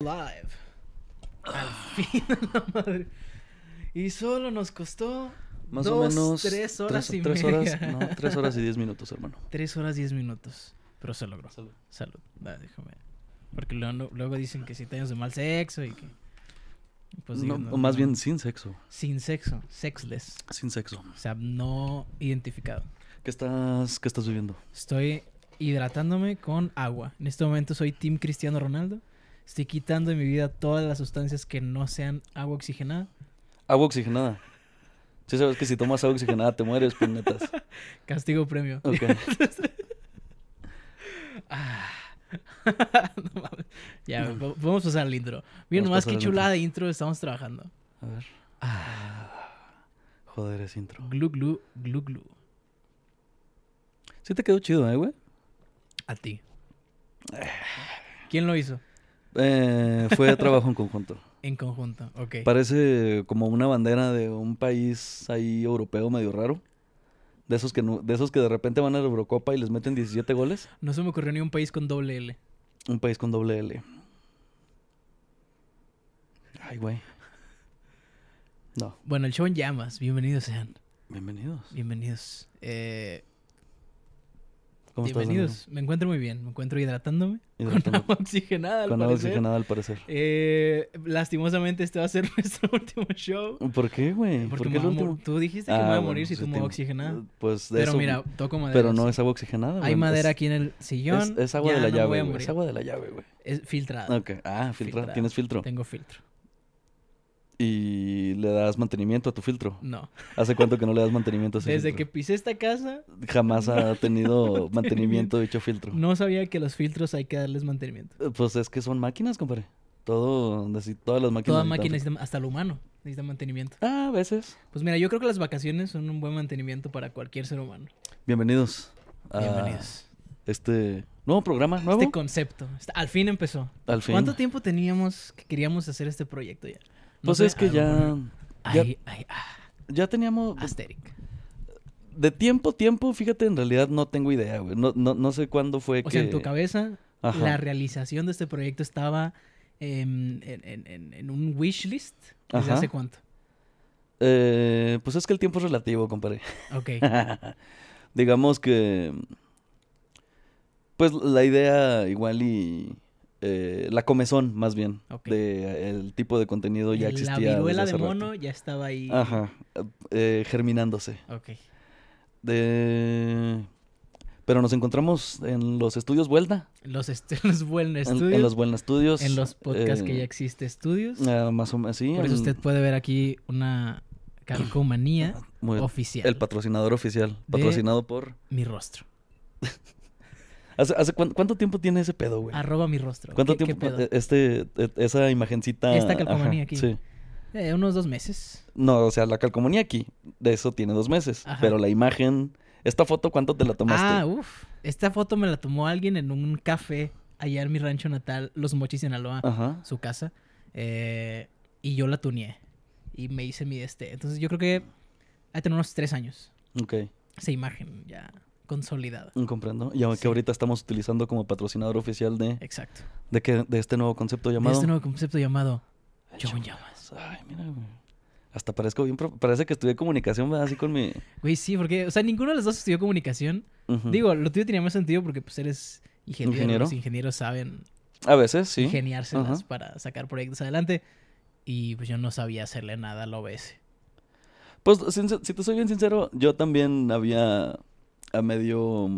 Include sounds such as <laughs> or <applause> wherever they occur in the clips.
Live. Al <laughs> fin, la madre. Y solo nos costó. Más dos, Tres horas y media. tres horas y diez minutos, hermano. <laughs> Tres horas y diez minutos. Pero se logró. Salud. Salud. déjame. Porque luego, dicen que si años de mal sexo y que. Pues, o más bien sin sexo. Sin sexo. Sexless. Sin sexo. O sea, no identificado. ¿Qué estás, qué estás viviendo? Estoy hidratándome con agua. En este momento soy Team Cristiano Ronaldo estoy quitando de mi vida todas las sustancias que no sean agua oxigenada. Agua oxigenada. Sí sabes que si tomas agua oxigenada te mueres, planetas pues, <laughs> Castigo premio. Ok. <laughs> Ah. <laughs> Ya, vamos a pasar el intro. Bien, nomás qué chulada de intro estamos trabajando. A ver. Ah, joder, es intro. Glu, glu, glu, glu. Sí te quedó chido, ¿eh, güey? A ti. ¿Quién lo hizo? Eh, fue trabajo en conjunto. <laughs> En conjunto, ok. Parece como una bandera de un país ahí europeo medio raro. De esos que, de, esos que de repente van a la Eurocopa y les meten 17 goles. No se me ocurrió ni un país con doble L. Un país con doble L. Ay, güey. No. Bueno, el show en llamas. Bienvenidos sean. Bienvenidos. Bienvenidos. Eh, Bienvenidos. me encuentro muy bien. Me encuentro hidratándome. <laughs> Con agua oxigenada, al Con agua oxigenada, al parecer. Eh, lastimosamente, este va a ser <laughs> nuestro último show. ¿Por qué, güey? Porque ¿Por Tú dijiste que ah, me voy a morir pues si tomo este, agua oxigenada. Pues de Pero mira, toco madera. Pero no es agua oxigenada, güey. Hay pues madera aquí en el sillón. Es, agua de la llave, güey. Es agua de la llave, güey. Es filtrada. Ah, filtrada. Tienes filtro. Tengo filtro. ¿Y le das mantenimiento a tu filtro? No. ¿Hace cuánto que no le das mantenimiento a ese Desde que pisé esta casa. Jamás ha <laughs> tenido <laughs> mantenimiento dicho filtro. No sabía que los filtros hay que darles mantenimiento. Eh, pues es que son máquinas, compadre. Todo, todas las máquinas. Todas máquinas, hasta el humano, necesita mantenimiento. Ah, a veces. Pues mira, yo creo que las vacaciones son un buen mantenimiento para cualquier ser humano. Bienvenidos. A Bienvenidos. Este nuevo programa, este nuevo. Este concepto. Al fin empezó. ¿Cuánto tiempo teníamos que queríamos hacer este proyecto ya? pues es que ya, ah. ya, teníamos... Asteric. De tiempo, tiempo, fíjate, en realidad no tengo idea, güey. No, sé cuándo fue que... O sea, en tu cabeza la realización de este proyecto estaba em, en, un wish list desde hace cuánto. Eh, pues es que el tiempo es relativo, compadre. Ok. <laughs> Digamos que. Pues la idea igual y. Eh, la comezón más bien de eh, el tipo de contenido ya existía. La viruela de mono ya estaba ahí. Ajá, eh, germinándose. Ok. Pero nos encontramos en los estudios Vuelta. Los <laughs> los En, los Vuelna Estudios. En los podcasts que ya existe estudios. Ah, más o menos, sí. Por eso usted puede ver aquí una calcomanía <coughs> oficial. El patrocinador oficial, patrocinado por... Mi rostro. <laughs> ¿Hace, cuánto, tiempo tiene ese pedo, güey? Arroba mi rostro. ¿Cuánto tiempo? Eh, este, eh, esa imagencita. Esta calcomanía aquí. Sí. Eh, unos dos meses. No, o sea, la calcomanía aquí, de eso tiene dos meses. Pero la imagen. ¿Esta foto cuánto te la tomaste? Ah, uff. Esta foto me la tomó alguien en un café allá en mi rancho natal, Los Mochis, en Ajá. su casa. y yo la tuneé. Y me hice mi este. Entonces yo creo que. Hay tener unos tres años. Ok. Esa imagen ya consolidada. Comprendo. Y aunque ahorita estamos utilizando como patrocinador oficial de. Exacto. ¿De que De este nuevo concepto llamado. De este nuevo concepto llamado. John Llamas. Ay, mira, güey. Hasta parezco bien. Parece que estudié comunicación, ¿verdad? Así con mi. Güey, sí, porque. O sea, ninguno de los dos estudió comunicación. Digo, lo tuyo tenía más sentido porque, pues, eres ingeniero. Los ingenieros saben. A veces, sí. Ingeniárselas para sacar proyectos adelante. Y pues yo no sabía hacerle nada al OBS. Pues, si te soy bien sincero, yo también había a medio,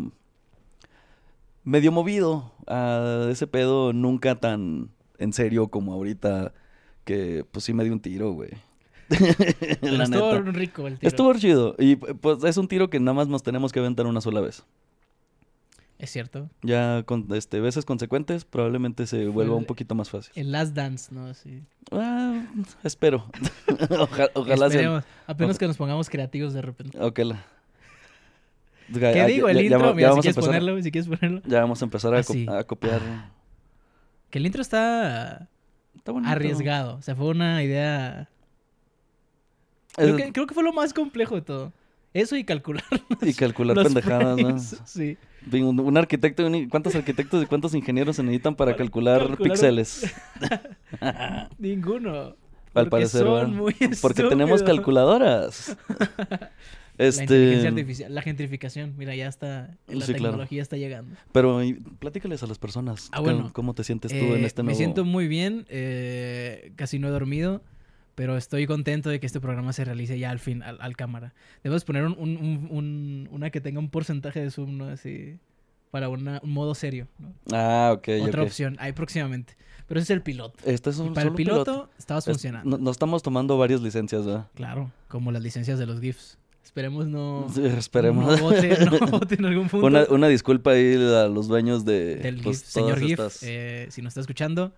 medio movido a ese pedo nunca tan en serio como ahorita que pues sí me dio un tiro, güey. <laughs> estuvo rico el tiro. Estuvo chido. Y pues es un tiro que nada más nos tenemos que aventar una sola vez. Es cierto. Ya con este, veces consecuentes probablemente se vuelva un poquito más fácil. El last dance, ¿no? Ah, espero. <laughs> ojalá Apenas que nos pongamos creativos de repente. Ojalá. ¿Qué ah, digo? El intro, mira, si quieres ponerlo, si quieres ponerlo. Ya vamos a empezar a, ah, copiar. que el intro está, arriesgado. O sea, fue una idea. Creo, que, fue lo más complejo de todo. Eso y calcular. <laughs> Y calcular pendejadas, ¿no? <laughs> Sí. Un, arquitecto, ¿cuántos arquitectos y cuántos ingenieros se necesitan para, calcular, píxeles? <laughs> Ninguno. Al parecer, son Porque tenemos calculadoras. La este, inteligencia artificial, la gentrificación, mira, ya está, la tecnología está llegando. Pero platícales a las personas, ah, ¿cómo te sientes tú en eh, este nuevo...? Me siento muy bien, eh, casi no he dormido, pero estoy contento de que este programa se realice ya al fin, al, cámara. Debemos poner un, una que tenga un porcentaje de zoom, ¿no? Así, para un modo serio, Ah, ok. Otra opción, ahí próximamente. Pero ese es el piloto. Este es un para el piloto, estabas funcionando. No, estamos tomando varias licencias, ¿verdad? Claro, como las licencias de los GIFs. Esperemos no. esperemos. No <laughs> en algún punto. Una, disculpa ahí a los dueños de. Pues, señor GIF, eh, si nos está escuchando,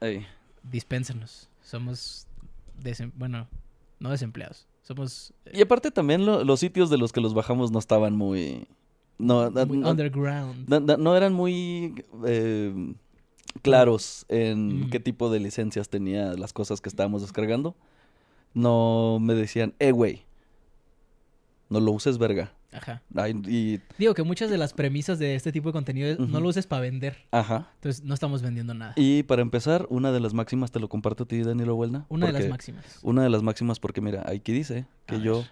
dispénsenos. Somos. Bueno, no desempleados. Somos. Eh, y aparte también los sitios de los que los bajamos no estaban muy. No, underground. No, eran muy. Eh, claros en mm. qué tipo de licencias tenía las cosas que estábamos descargando. No me decían, eh, güey no lo uses verga. Ajá. Digo que muchas de las premisas de este tipo de contenido no lo uses para vender. Ajá. Entonces no estamos vendiendo nada. Y para empezar, una de las máximas te lo comparto a ti, Danilo Huelna. Una de las máximas. Una de las máximas porque mira, aquí dice que yo...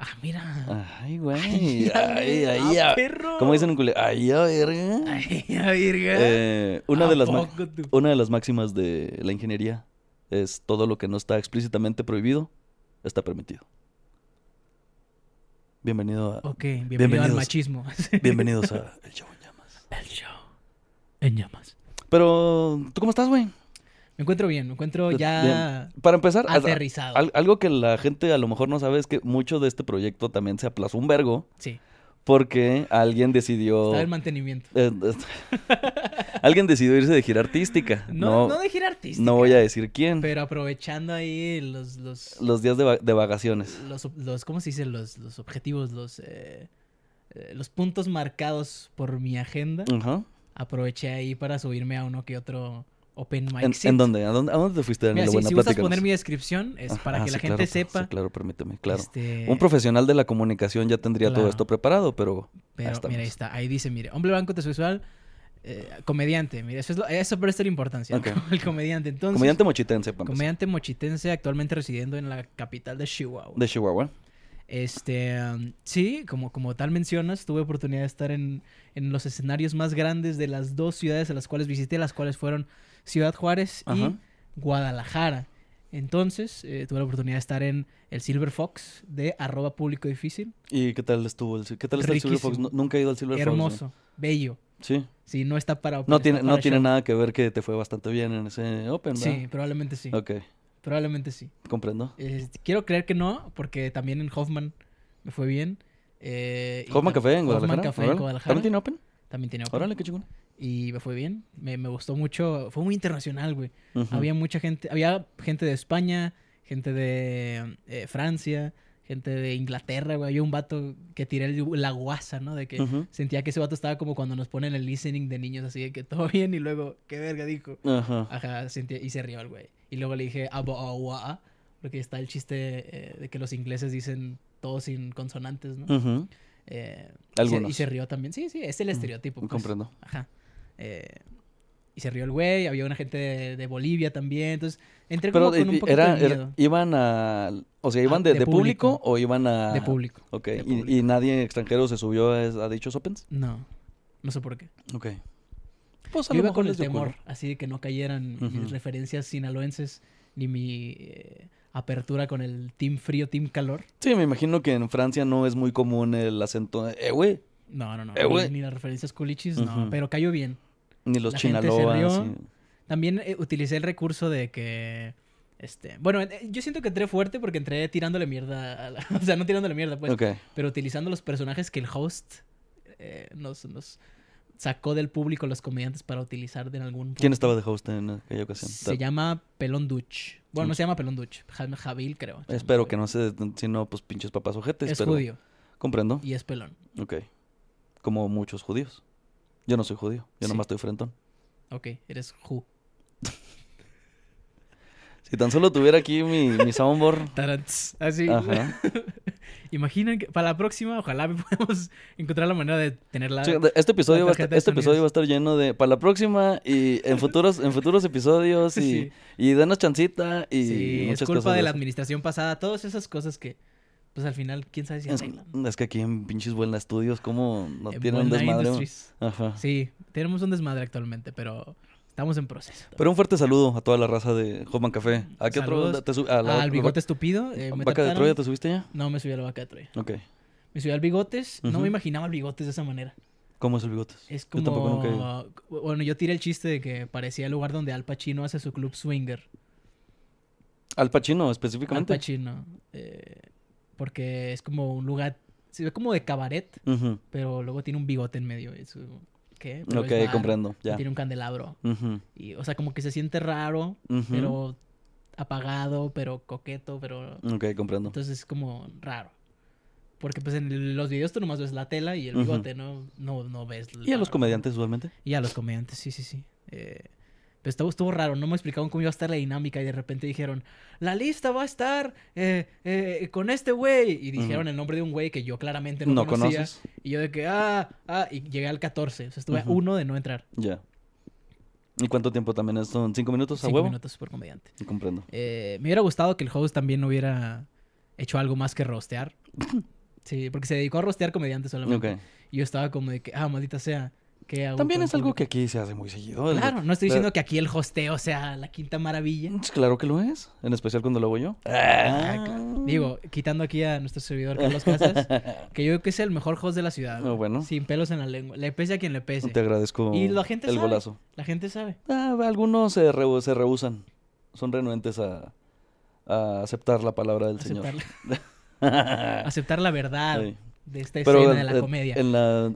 Ah, mira. Ay, güey. Ay, ay, ay, ah, Como dicen en culé? Ay, a verga. Ay, eh, a verga. una, de las una de las máximas de la ingeniería es todo lo que no está explícitamente prohibido está permitido. Bienvenido a. al machismo. <laughs> bienvenidos a El Show en Llamas. El Show en Llamas. Pero, ¿tú cómo estás, güey? Me encuentro bien, me encuentro pues, ya. Para empezar, aterrizado. algo que la gente a lo mejor no sabe es que mucho de este proyecto también se aplazó un vergo. Sí porque alguien decidió... Está el mantenimiento. Eh, eh, <laughs> alguien decidió irse de gira artística. No, no, de gira artística. No voy a decir quién. Pero aprovechando ahí los... Los, días de, vacaciones. Los, ¿cómo se dice? Los, objetivos, los... Eh, los puntos marcados por mi agenda. Ajá. Aproveché ahí para subirme a uno que otro Open Mic ¿En, dónde? ¿A dónde? te fuiste, Daniel? Mira, si, poner pues. mi descripción, es ah, para ah, que la gente sepa. claro, permíteme, claro. Este, Un profesional de la comunicación ya tendría todo esto preparado, pero... Pero, mira, ahí pues. está. Ahí dice, mire, hombre blanco heterosexual, eh, comediante. Mire, eso, es lo, eso la importancia. <laughs> El comediante, Comediante mochitense, pues. Comediante mochitense, actualmente residiendo en la capital de Chihuahua. De Chihuahua. Este, um, sí, como, como tal mencionas, tuve oportunidad de estar en, en, los escenarios más grandes de las dos ciudades a las cuales visité, las cuales fueron Ciudad Juárez y Guadalajara. Entonces, eh, tuve la oportunidad de estar en el Silver Fox de arroba público difícil. ¿Y qué tal estuvo el, qué tal el Silver Fox? nunca he ido al Silver Fox. Hermoso, bello. Sí. Sí, no está para No tiene, nada que ver que te fue bastante bien en ese Open, ¿verdad? Sí, probablemente sí. Ok. Probablemente sí. Comprendo. Eh, quiero creer que no, porque también en Hoffman me fue bien. Eh, Hoffman Café en Guadalajara. Hoffman Café en Guadalajara. ¿También tiene Open? También tiene Open. Órale, qué chingón y me fue bien. Me, gustó mucho. Fue muy internacional, güey. Había mucha gente, había gente de España, gente de eh, Francia, gente de Inglaterra, güey. Había un vato que tiré la guasa, ¿no? De que sentía que ese vato estaba como cuando nos ponen el listening de niños, así de que todo <laughs> bien y luego, ¿qué verga dijo? Ajá, y se rió el güey. Y luego le dije, agua. Ah", porque está el chiste eh, de que los ingleses dicen todo sin consonantes, ¿no? Eh, Algunos. Y se, rió también. Sí, sí, es el mm, estereotipo. Pues. Comprendo. Ajá. Eh, y se rió el güey, había una gente de, Bolivia también, entonces entré como con un poquito ¿Iban a, o sea, iban ah, de, público, o iban a...? De público. Ok, ¿Y, nadie extranjero se subió a, dichos opens? No, no sé por qué. Ok. Pues, a con el temor, así de que no cayeran mis referencias sinaloenses ni mi... Eh, apertura con el team frío, team calor. Sí, me imagino que en Francia no es muy común el acento, eh, güey. No, no, no. Eh, ni, las referencias culichis, no. Pero cayó bien. Ni los chinaloas. También eh, utilicé el recurso de que. Este, bueno, eh, yo siento que entré fuerte porque entré tirándole mierda. la, <laughs> o sea, no tirándole mierda, pues. Pero utilizando los personajes que el host eh, nos, sacó del público los comediantes para utilizar en algún. ¿Quién estaba de host en aquella ocasión? Se llama Pelón Duch. Bueno, no mm. se llama Pelón Duch. Javil, creo. Espero que no se. sino pues pinches papás ojetes. Es judío. Comprendo. Y es pelón. Ok. Como muchos judíos. Yo no soy judío, yo nomás estoy frentón. Ok, eres ju. si tan solo tuviera aquí mi, mi soundboard. <laughs> Tarantz, así. Ah, Ajá. <laughs> que para la próxima, ojalá <laughs> podamos encontrar la manera de tenerla. este episodio, va a, estar, este episodio va a estar lleno de. Para la próxima y en futuros, en futuros episodios y, y denos chancita y. Sí, es culpa de la administración pasada, todas esas cosas que pues al final, quién sabe si es, Es que aquí en pinches Buena Estudios, ¿cómo no tienen un desmadre? Ajá. Sí, tenemos un desmadre actualmente, pero estamos en proceso. Pero un fuerte saludo a toda la raza de Hoffman Café. ¿A qué otro? Te a la, al bigote estupido. Eh, ¿Vaca de Troya te subiste ya? No, me subí a la vaca de Troya. Ok. Me subí al bigotes. No me imaginaba el bigotes de esa manera. ¿Cómo es el bigotes? Es como... Yo tampoco Bueno, yo tiré el chiste de que parecía el lugar donde Al Pacino hace su club swinger. ¿Al Pacino específicamente? Al Pacino. Eh porque es como un lugar, se ve como de cabaret, pero luego tiene un bigote en medio. ¿qué? ok, comprendo. Ya. Tiene un candelabro. y, o sea, como que se siente raro, pero apagado, pero coqueto, pero... Ok, comprendo. Entonces es como raro. Porque pues en los videos tú nomás ves la tela y el bigote, ¿no? No, no ves... ¿Y a los comediantes usualmente? Y a los comediantes, sí, sí, sí. Eh, estuvo, raro, no me explicaron cómo iba a estar la dinámica y de repente dijeron, la lista va a estar eh, eh, con este güey. Y dijeron el nombre de un güey que yo claramente no, conocía. Y yo de que, ah, ah, y llegué al 14. O sea, estuve uno de no entrar. Ya. ¿Y cuánto tiempo también es? ¿Son cinco minutos a huevo? Cinco minutos por comediante. Comprendo. Eh, me hubiera gustado que el host también hubiera hecho algo más que rostear. <laughs> sí, porque se dedicó a rostear comediantes solamente. Y yo estaba como de que, ah, maldita sea también es algo que aquí se hace muy seguido. Claro, no estoy diciendo que aquí el hosteo sea la quinta maravilla. Mm, claro que lo es, en especial cuando lo hago yo. Ah, digo, quitando aquí a nuestro servidor Carlos Casas, <laughs> que yo creo que es el mejor host de la ciudad. Ah, sin pelos en la lengua. Le pese a quien le pese. Te agradezco el golazo. La gente sabe. Ah, algunos se, rehusan, son renuentes a, aceptar la palabra del Señor. <laughs> aceptar la verdad de esta escena de la comedia.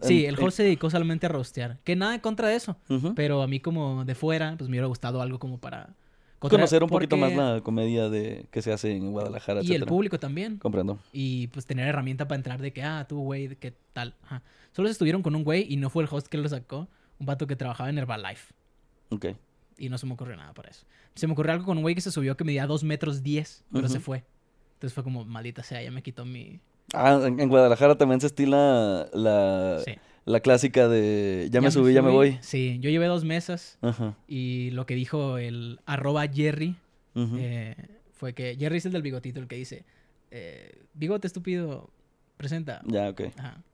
sí, el host se dedicó solamente a rostear. Que nada en contra de eso. Pero a mí como de fuera, pues me hubiera gustado algo como para... conocer un poquito más la comedia de que se hace en Guadalajara. Y el público también. Comprendo. Y pues tener herramienta para entrar de que, ah, tú, güey, qué tal. Solo se estuvieron con un güey y no fue el host que lo sacó, un vato que trabajaba en Herbalife. Ok. Y no se me ocurrió nada para eso. Se me ocurrió algo con un güey que se subió que medía dos metros 10, pero se fue. Entonces fue como, maldita sea, ya me quitó mi, Ah, en, Guadalajara también se estila la, clásica de ya, me subí, ya me voy. Sí, yo llevé dos mesas y lo que dijo el arroba Jerry eh, fue que Jerry es el del bigotito, el que dice, eh, bigote estúpido, presenta. Ya, ok.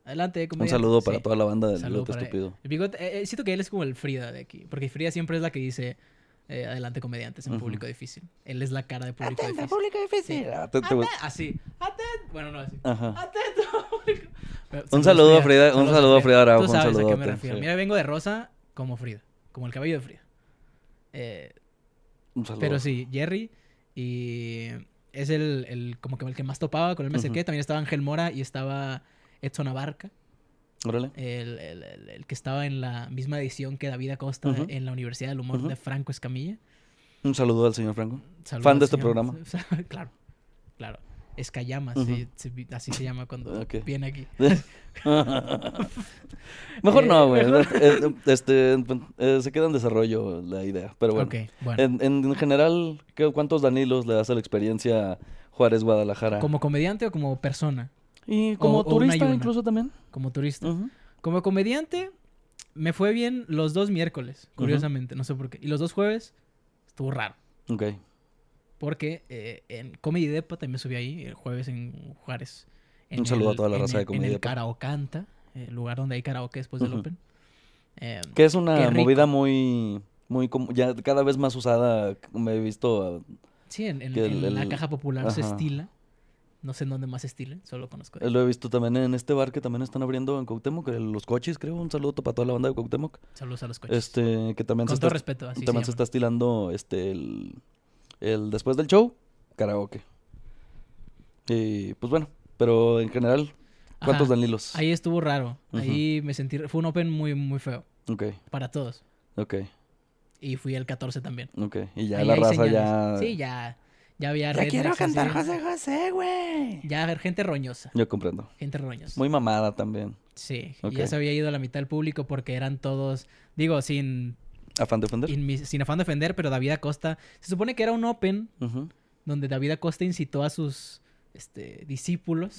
Adelante, Un saludo para toda la banda del Bigote Estúpido. El bigote, eh, siento que él es como el Frida de aquí, porque Frida siempre es la que dice, eh, adelante Comediantes en Público Difícil. Él es la cara de Público Difícil. Público Difícil. Atento. así. Bueno, no así. un, saludo Frida. un saludo a Frida. un saludo a qué me refiero. Mira, vengo de rosa como Frida. Como el cabello de Frida. un saludo. Pero sí, Jerry y es el, el, como que el que más topaba, con el MSQ. También estaba Ángel Mora y estaba Edson Abarca. El, que estaba en la misma edición que David Acosta en la Universidad del Humor de Franco Escamilla. Un saludo al señor Franco. Fan de este programa. <laughs> claro, claro. Escayama, así se llama cuando viene aquí. <laughs> Mejor no, güey. Eh, eh, este, pues, eh, se queda en desarrollo la idea, pero bueno. En, general, ¿cuántos Danilos le das a la experiencia Juárez-Guadalajara? ¿Como comediante o como persona? ¿Y como turista incluso también? Como turista. Como comediante, me fue bien los dos miércoles, curiosamente, no sé por qué. Y los dos jueves, estuvo raro. Ok. Porque eh, en Comedy Depa también subí ahí, el jueves en Juárez. Un saludo a toda la raza de Comedy En el Karaokanta, el lugar donde hay karaoke después del Open. Em, que es una movida muy, muy ya cada vez más usada. Me he visto... sí, en, la caja popular se estila. No sé en dónde más estilen, solo conozco. Lo he visto también en este bar que también están abriendo en Cuauhtémoc, los coches, creo. Un saludo para toda la banda de Cuauhtémoc. Saludos a los coches. Este, que también Con todo respeto, así También se, está estilando este el, después del show, karaoke. Y pues bueno, pero en general, ¿cuántos Danilos? Ahí estuvo raro. Ahí me sentí. Fue un open muy, muy feo. Ok. Para todos. Ok. Y fui el 14 también. Ok. Y ya la raza ya. Sí, ya. Ya había Ya quiero cantar José José, güey. Ya gente roñosa. Yo comprendo. Gente roñosa. Muy mamada también. Sí, y ya se había ido a la mitad del público porque eran todos, digo, sin afán de ofender. sin afán de ofender, pero David Acosta, se supone que era un open donde David Acosta incitó a sus este, discípulos.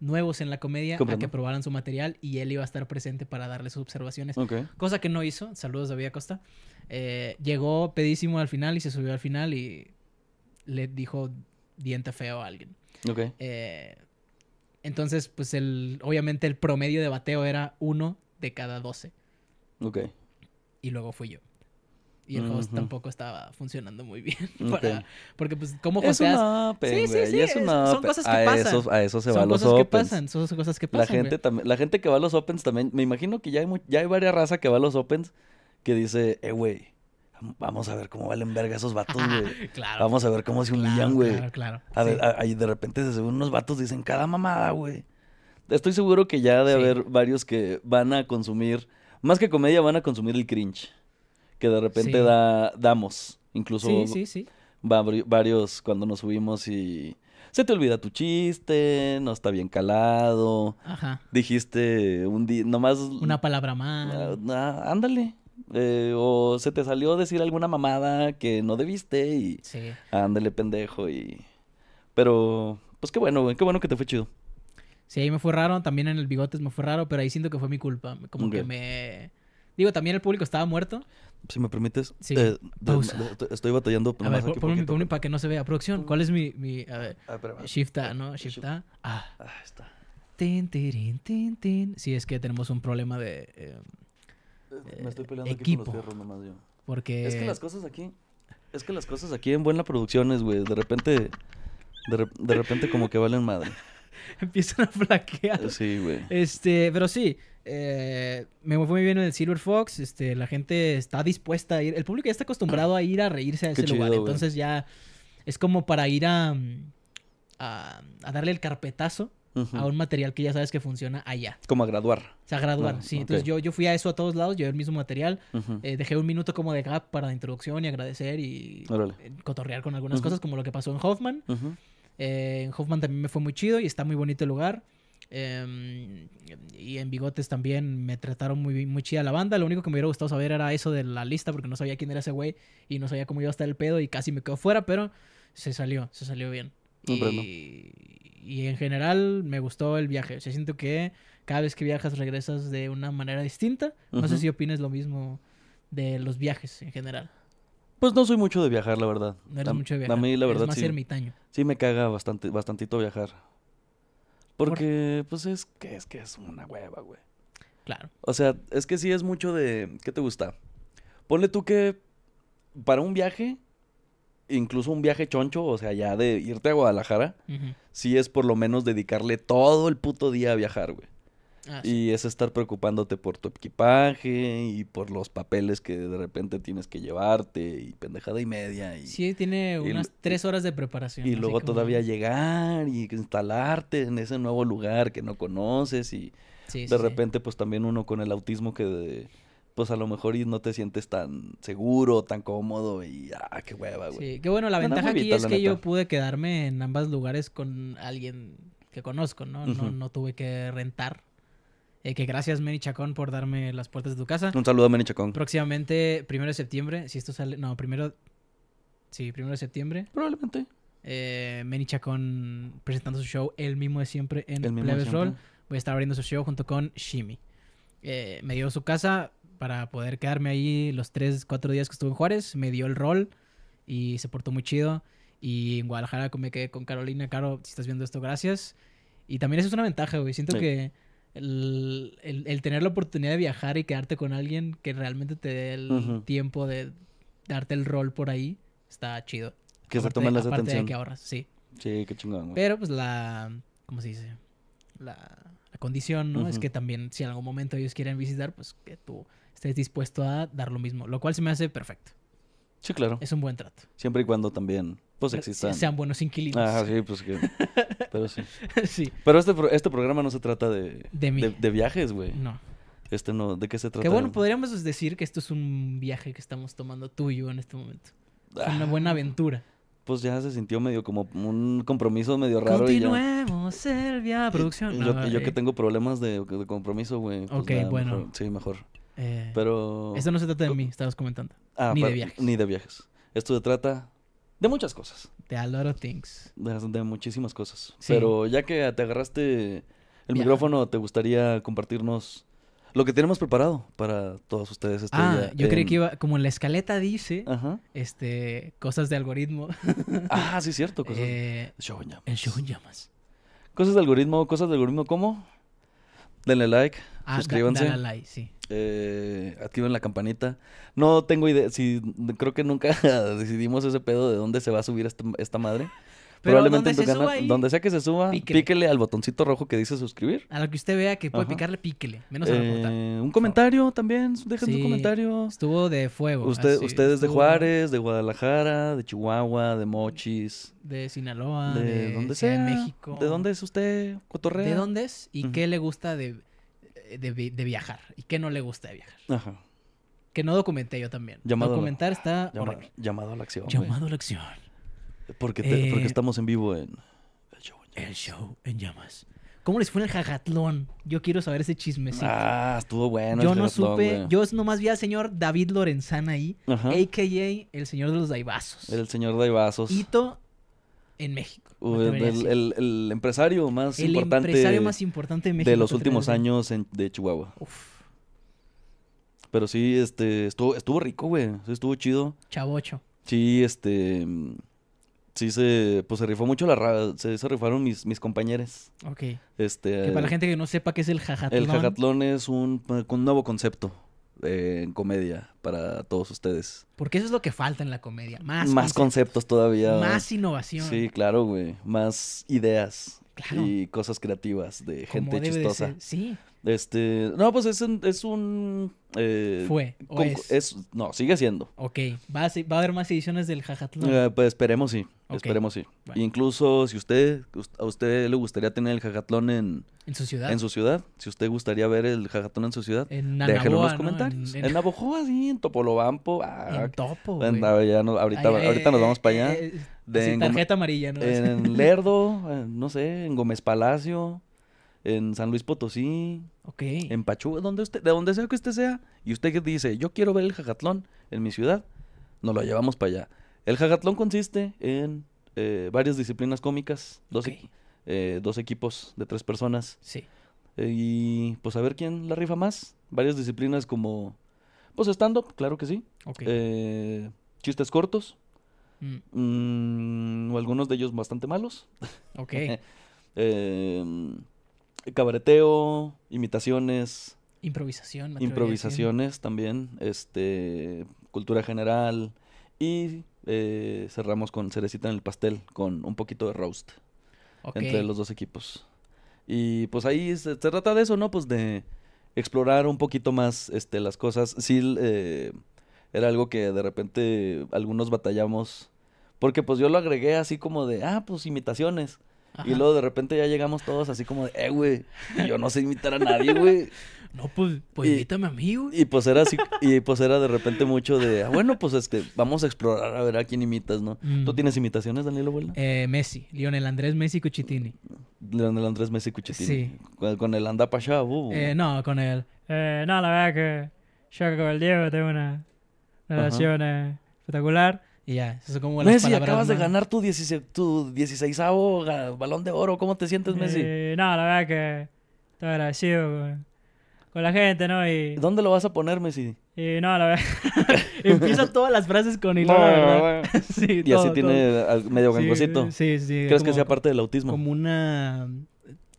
nuevos en la comedia Comprendo. a que probaran su material y él iba a estar presente para darle sus observaciones. Cosa que no hizo. Saludos, David Acosta. Eh, llegó pedísimo al final y se subió al final y le dijo diente feo a alguien. Eh, entonces, pues el, obviamente el promedio de bateo era uno de cada doce... Ok. Y luego fui yo. Y el host tampoco estaba funcionando muy bien. <laughs> Porque, pues, ...como juegas... sí, sí, sí. son cosas que a pasan. a eso se van los opens. Pasan, son cosas que pasan. La gente, la gente que va a los opens también... Me imagino que ya hay, ya hay varias razas que va a los opens que dice... Eh, güey, vamos a ver cómo valen verga esos vatos, <laughs> güey. claro. Vamos a ver cómo se humillan, güey. Claro, claro. A ver, ahí de repente se unos vatos, dicen cada mamada, güey. Estoy seguro que ya de haber varios que van a consumir, más que comedia, van a consumir el cringe. Que de repente da, damos. Incluso sí, sí, sí. varios cuando nos subimos y se te olvida tu chiste, no está bien calado. Ajá. Dijiste un día, nomás. Una palabra más. Ah, ándale. Eh, o se te salió decir alguna mamada que no debiste y sí. ándale pendejo y... Pero, pues qué bueno, qué bueno que te fue chido. Sí, ahí me fue raro, también en el bigotes me fue raro, pero ahí siento que fue mi culpa, como que me... Digo, también el público estaba muerto. Si me permites, eh, estoy batallando. para que no se vea. Producción, ¿cuál es mi. mi a ver, ah, shift eh, ¿no? Shift Ah. ah está. Tin, tin, tin, tin. Sí, es que tenemos un problema de. Em, eh, me estoy peleando aquí con los perros nomás yo. Porque... Es que las cosas aquí... Es que las cosas aquí en Buena Producciones, güey, de repente... De, repente como que valen madre. <laughs> Empiezan a flaquear. Eh, sí, güey. Este, pero sí, eh, me fue muy bien en el Silver Fox. Este, la gente está dispuesta a ir. El público ya está acostumbrado a ir a reírse a ese lugar. Entonces ya es como para ir a, a, darle el carpetazo a un material que ya sabes que funciona allá. Como a graduar. O a graduar, sí. Entonces yo, yo fui a eso a todos lados, llevé el mismo material, eh, dejé un minuto como de gap para la introducción y agradecer y eh, cotorrear con algunas cosas, como lo que pasó en Hoffman. Eh, en Hoffman también me fue muy chido y está muy bonito el lugar. Em, y en Bigotes también me trataron muy, muy chida la banda. Lo único que me hubiera gustado saber era eso de la lista, porque no sabía quién era ese güey y no sabía cómo iba a estar el pedo y casi me quedo fuera, pero se salió, se salió bien. Y, y, en general me gustó el viaje. O sea, siento que cada vez que viajas regresas de una manera distinta. No sé si opines lo mismo de los viajes en general. Pues no soy mucho de viajar, la verdad. No eres mucho de viajar. A mí, la verdad, Es más ermitaño. Sí, me caga bastante, bastantito viajar. Porque, pues es que, es que es una hueva, güey. Claro. O sea, es que sí es mucho de. ¿Qué te gusta? Ponle tú que para un viaje incluso un viaje choncho, o sea, ya de irte a Guadalajara, sí es por lo menos dedicarle todo el puto día a viajar, güey. Ah, y es estar preocupándote por tu equipaje y por los papeles que de repente tienes que llevarte y pendejada y media. Y, sí, tiene unas tres horas de preparación. Y luego todavía llegar y instalarte en ese nuevo lugar que no conoces y de repente pues también uno con el autismo que... De, pues a lo mejor no te sientes tan seguro, tan cómodo y ah, qué hueva, güey. Sí, qué bueno, la ventaja aquí es que yo pude quedarme en ambos lugares con alguien que conozco, ¿no? no, tuve que rentar. Eh, que gracias, Meni Chacón, por darme las puertas de tu casa. Un saludo a Meni Chacón. Próximamente, primero de septiembre, si esto sale. No, primero. Sí, primero de septiembre. Probablemente. Eh, Meni Chacón presentando su show, el mismo de siempre en Plebes Roll. Voy a estar abriendo su show junto con Shimi. Eh, me dio su casa, para poder quedarme ahí los 3, 4 días que estuve en Juárez. Me dio el rol y se portó muy chido. Y en Guadalajara me quedé con Carolina. Caro, si estás viendo esto, gracias. Y también eso es una ventaja, güey. Siento que el, tener la oportunidad de viajar y quedarte con alguien que realmente te dé el tiempo de darte el rol por ahí, está chido. Que se tomen las atención. de que ahorras, sí. Sí, qué chingón, güey. Pero pues la... ¿Cómo se dice? La, condición, ¿no? Es que también si en algún momento ellos quieren visitar, pues que tú estés dispuesto a dar lo mismo, lo cual se me hace perfecto. Sí, claro. Es un buen trato. Siempre y cuando también, pues, eh, existan. Eh, sean buenos inquilinos. Ah, sí, pues que... <laughs> Pero sí. sí. Pero este, este programa no se trata de... De, viajes, güey. No. Este no, ¿de qué se trata? Que bueno, podríamos decir que esto es un viaje que estamos tomando tú y yo en este momento. una ah. buena aventura. Pues ya se sintió medio como un compromiso medio raro. Continuemos y el viaje producción. yo, eh. que tengo problemas de, compromiso, güey. Pues ok, bueno. sí, mejor. Eh, pero... Eso no se trata de mí, estabas comentando. Ah, ni de viajes. Ni de viajes. Esto se trata de muchas cosas. De a lot of things. De, muchísimas cosas. Pero ya que te agarraste el micrófono, ¿te gustaría compartirnos lo que tenemos preparado para todos ustedes? Este ah, yo creí que iba, como en la escaleta dice, este, cosas de algoritmo. <laughs> ah, sí, cierto. Cosas... Eh, en show Cosas de algoritmo, cosas de algoritmo, ¿cómo? denle like, ah, suscríbanse. Eh, activen la campanita. No tengo idea, si creo que nunca <laughs> decidimos ese pedo de dónde se va a subir este, esta madre probablemente donde, en sea que se suba, píquele. al botoncito rojo que dice suscribir. A lo que usted vea que puede picarle, píquele. Menos a la eh, un comentario también, dejen su comentario. Estuvo de fuego. Usted, ustedes de Juárez, de Guadalajara, de Chihuahua, de Mochis. De Sinaloa, de, donde sea. De México. ¿De dónde es usted, Cotorrea? ¿De dónde es y qué le gusta de, viajar y qué no le gusta de viajar? Ajá. Que no documenté yo también. Llamado está. Llamado, a la acción. Llamado a la acción. Porque, eh, porque estamos en vivo en el show en llamas. ¿Cómo les fue en el jajatlón? Yo quiero saber ese chismecito. Ah, estuvo bueno. Yo no supe, yo nomás vi al señor David Lorenzana ahí, Ajá. a.k.a. el señor de los Daibazos. El señor Daibazos. Hito en México. Uh, el, el, empresario más el importante. empresario más importante de México. De los últimos años de Chihuahua. Uf. Pero sí, este, estuvo, estuvo rico, güey. estuvo chido. Chavocho. Sí, este sí se, pues se rifó mucho la se, se rifaron mis, mis compañeros. Ok. Este, que para la gente que no sepa qué es el jajatlón. El jajatlón es eh, un, nuevo concepto eh, en comedia para todos ustedes. Porque eso es lo que falta en la comedia. Más, más conceptos. todavía. Más innovación. Sí, claro, güey. Más ideas. Claro. Y cosas creativas de gente chistosa. sí. Este, no, pues es es un eh, Fue, o es? No, sigue siendo. Ok, ¿Va a, haber más ediciones del Jajatlón? Eh, pues esperemos sí, esperemos sí. Incluso si usted, a usted le gustaría tener el Jajatlón en... su ciudad? En su ciudad. Si usted gustaría ver el Jajatlón en su ciudad, en en los ah, comentarios. En, en... Ah, sí, en Topolobampo. Ah, en Topo, pues, ya ahorita, eh, ahorita nos vamos para allá. De, tarjeta amarilla, En <laughs> Lerdo, no sé, en Gómez Palacio en San Luis Potosí, Ok. en Pachuca, donde usted, de donde sea que usted sea, y usted que dice, yo quiero ver el jagatlón en mi ciudad, nos lo llevamos para allá. El jagatlón consiste en eh, varias disciplinas cómicas, eh, dos, equipos de tres personas. Sí. Eh, y pues a ver quién la rifa más. Varias disciplinas como, pues stand-up, claro que sí. chistes cortos. Mm. Mm, o algunos de ellos bastante malos. Ok. <laughs> Eh, cabareteo, imitaciones. Improvisación. Improvisaciones también, este, cultura general y eh, cerramos con cerecita en el pastel, con un poquito de roast entre los dos equipos. Y pues ahí se, trata de eso, ¿no? Pues de explorar un poquito más este, las cosas. Sí, eh, era algo que de repente algunos batallamos. Porque pues yo lo agregué así como de, ah, pues imitaciones. Y luego de repente ya llegamos todos así como de, eh, güey, yo no sé imitar a nadie, güey. <laughs> No, pues, pues invítame a mí, güey. Y pues era así, y pues era de repente mucho de, ah, bueno, pues es que vamos a explorar a ver a quién imitas, ¿no? ¿Tú mm. tienes imitaciones, Daniel Abuela? Eh, Messi, Lionel Andrés Messi Cuchitini. Lionel Andrés Messi Cuchitini. Sí. Con, el anda uh. Eh, no, con él. Eh, no, la verdad que yo con el Diego tengo una relación eh, espectacular y ya, eso es como las Messi, acabas de ganar tu, 16, balón de oro. ¿Cómo te sientes, Messi? Eh, no, la verdad que estoy agradecido con, con, la gente, ¿no? Y... ¿Dónde lo vas a poner, Messi? Y eh, no, la verdad. <laughs> Empieza todas las frases con hilo, verdad. <laughs> y así tiene medio gangosito. Sí, sí. ¿Crees que sea parte del autismo? Como una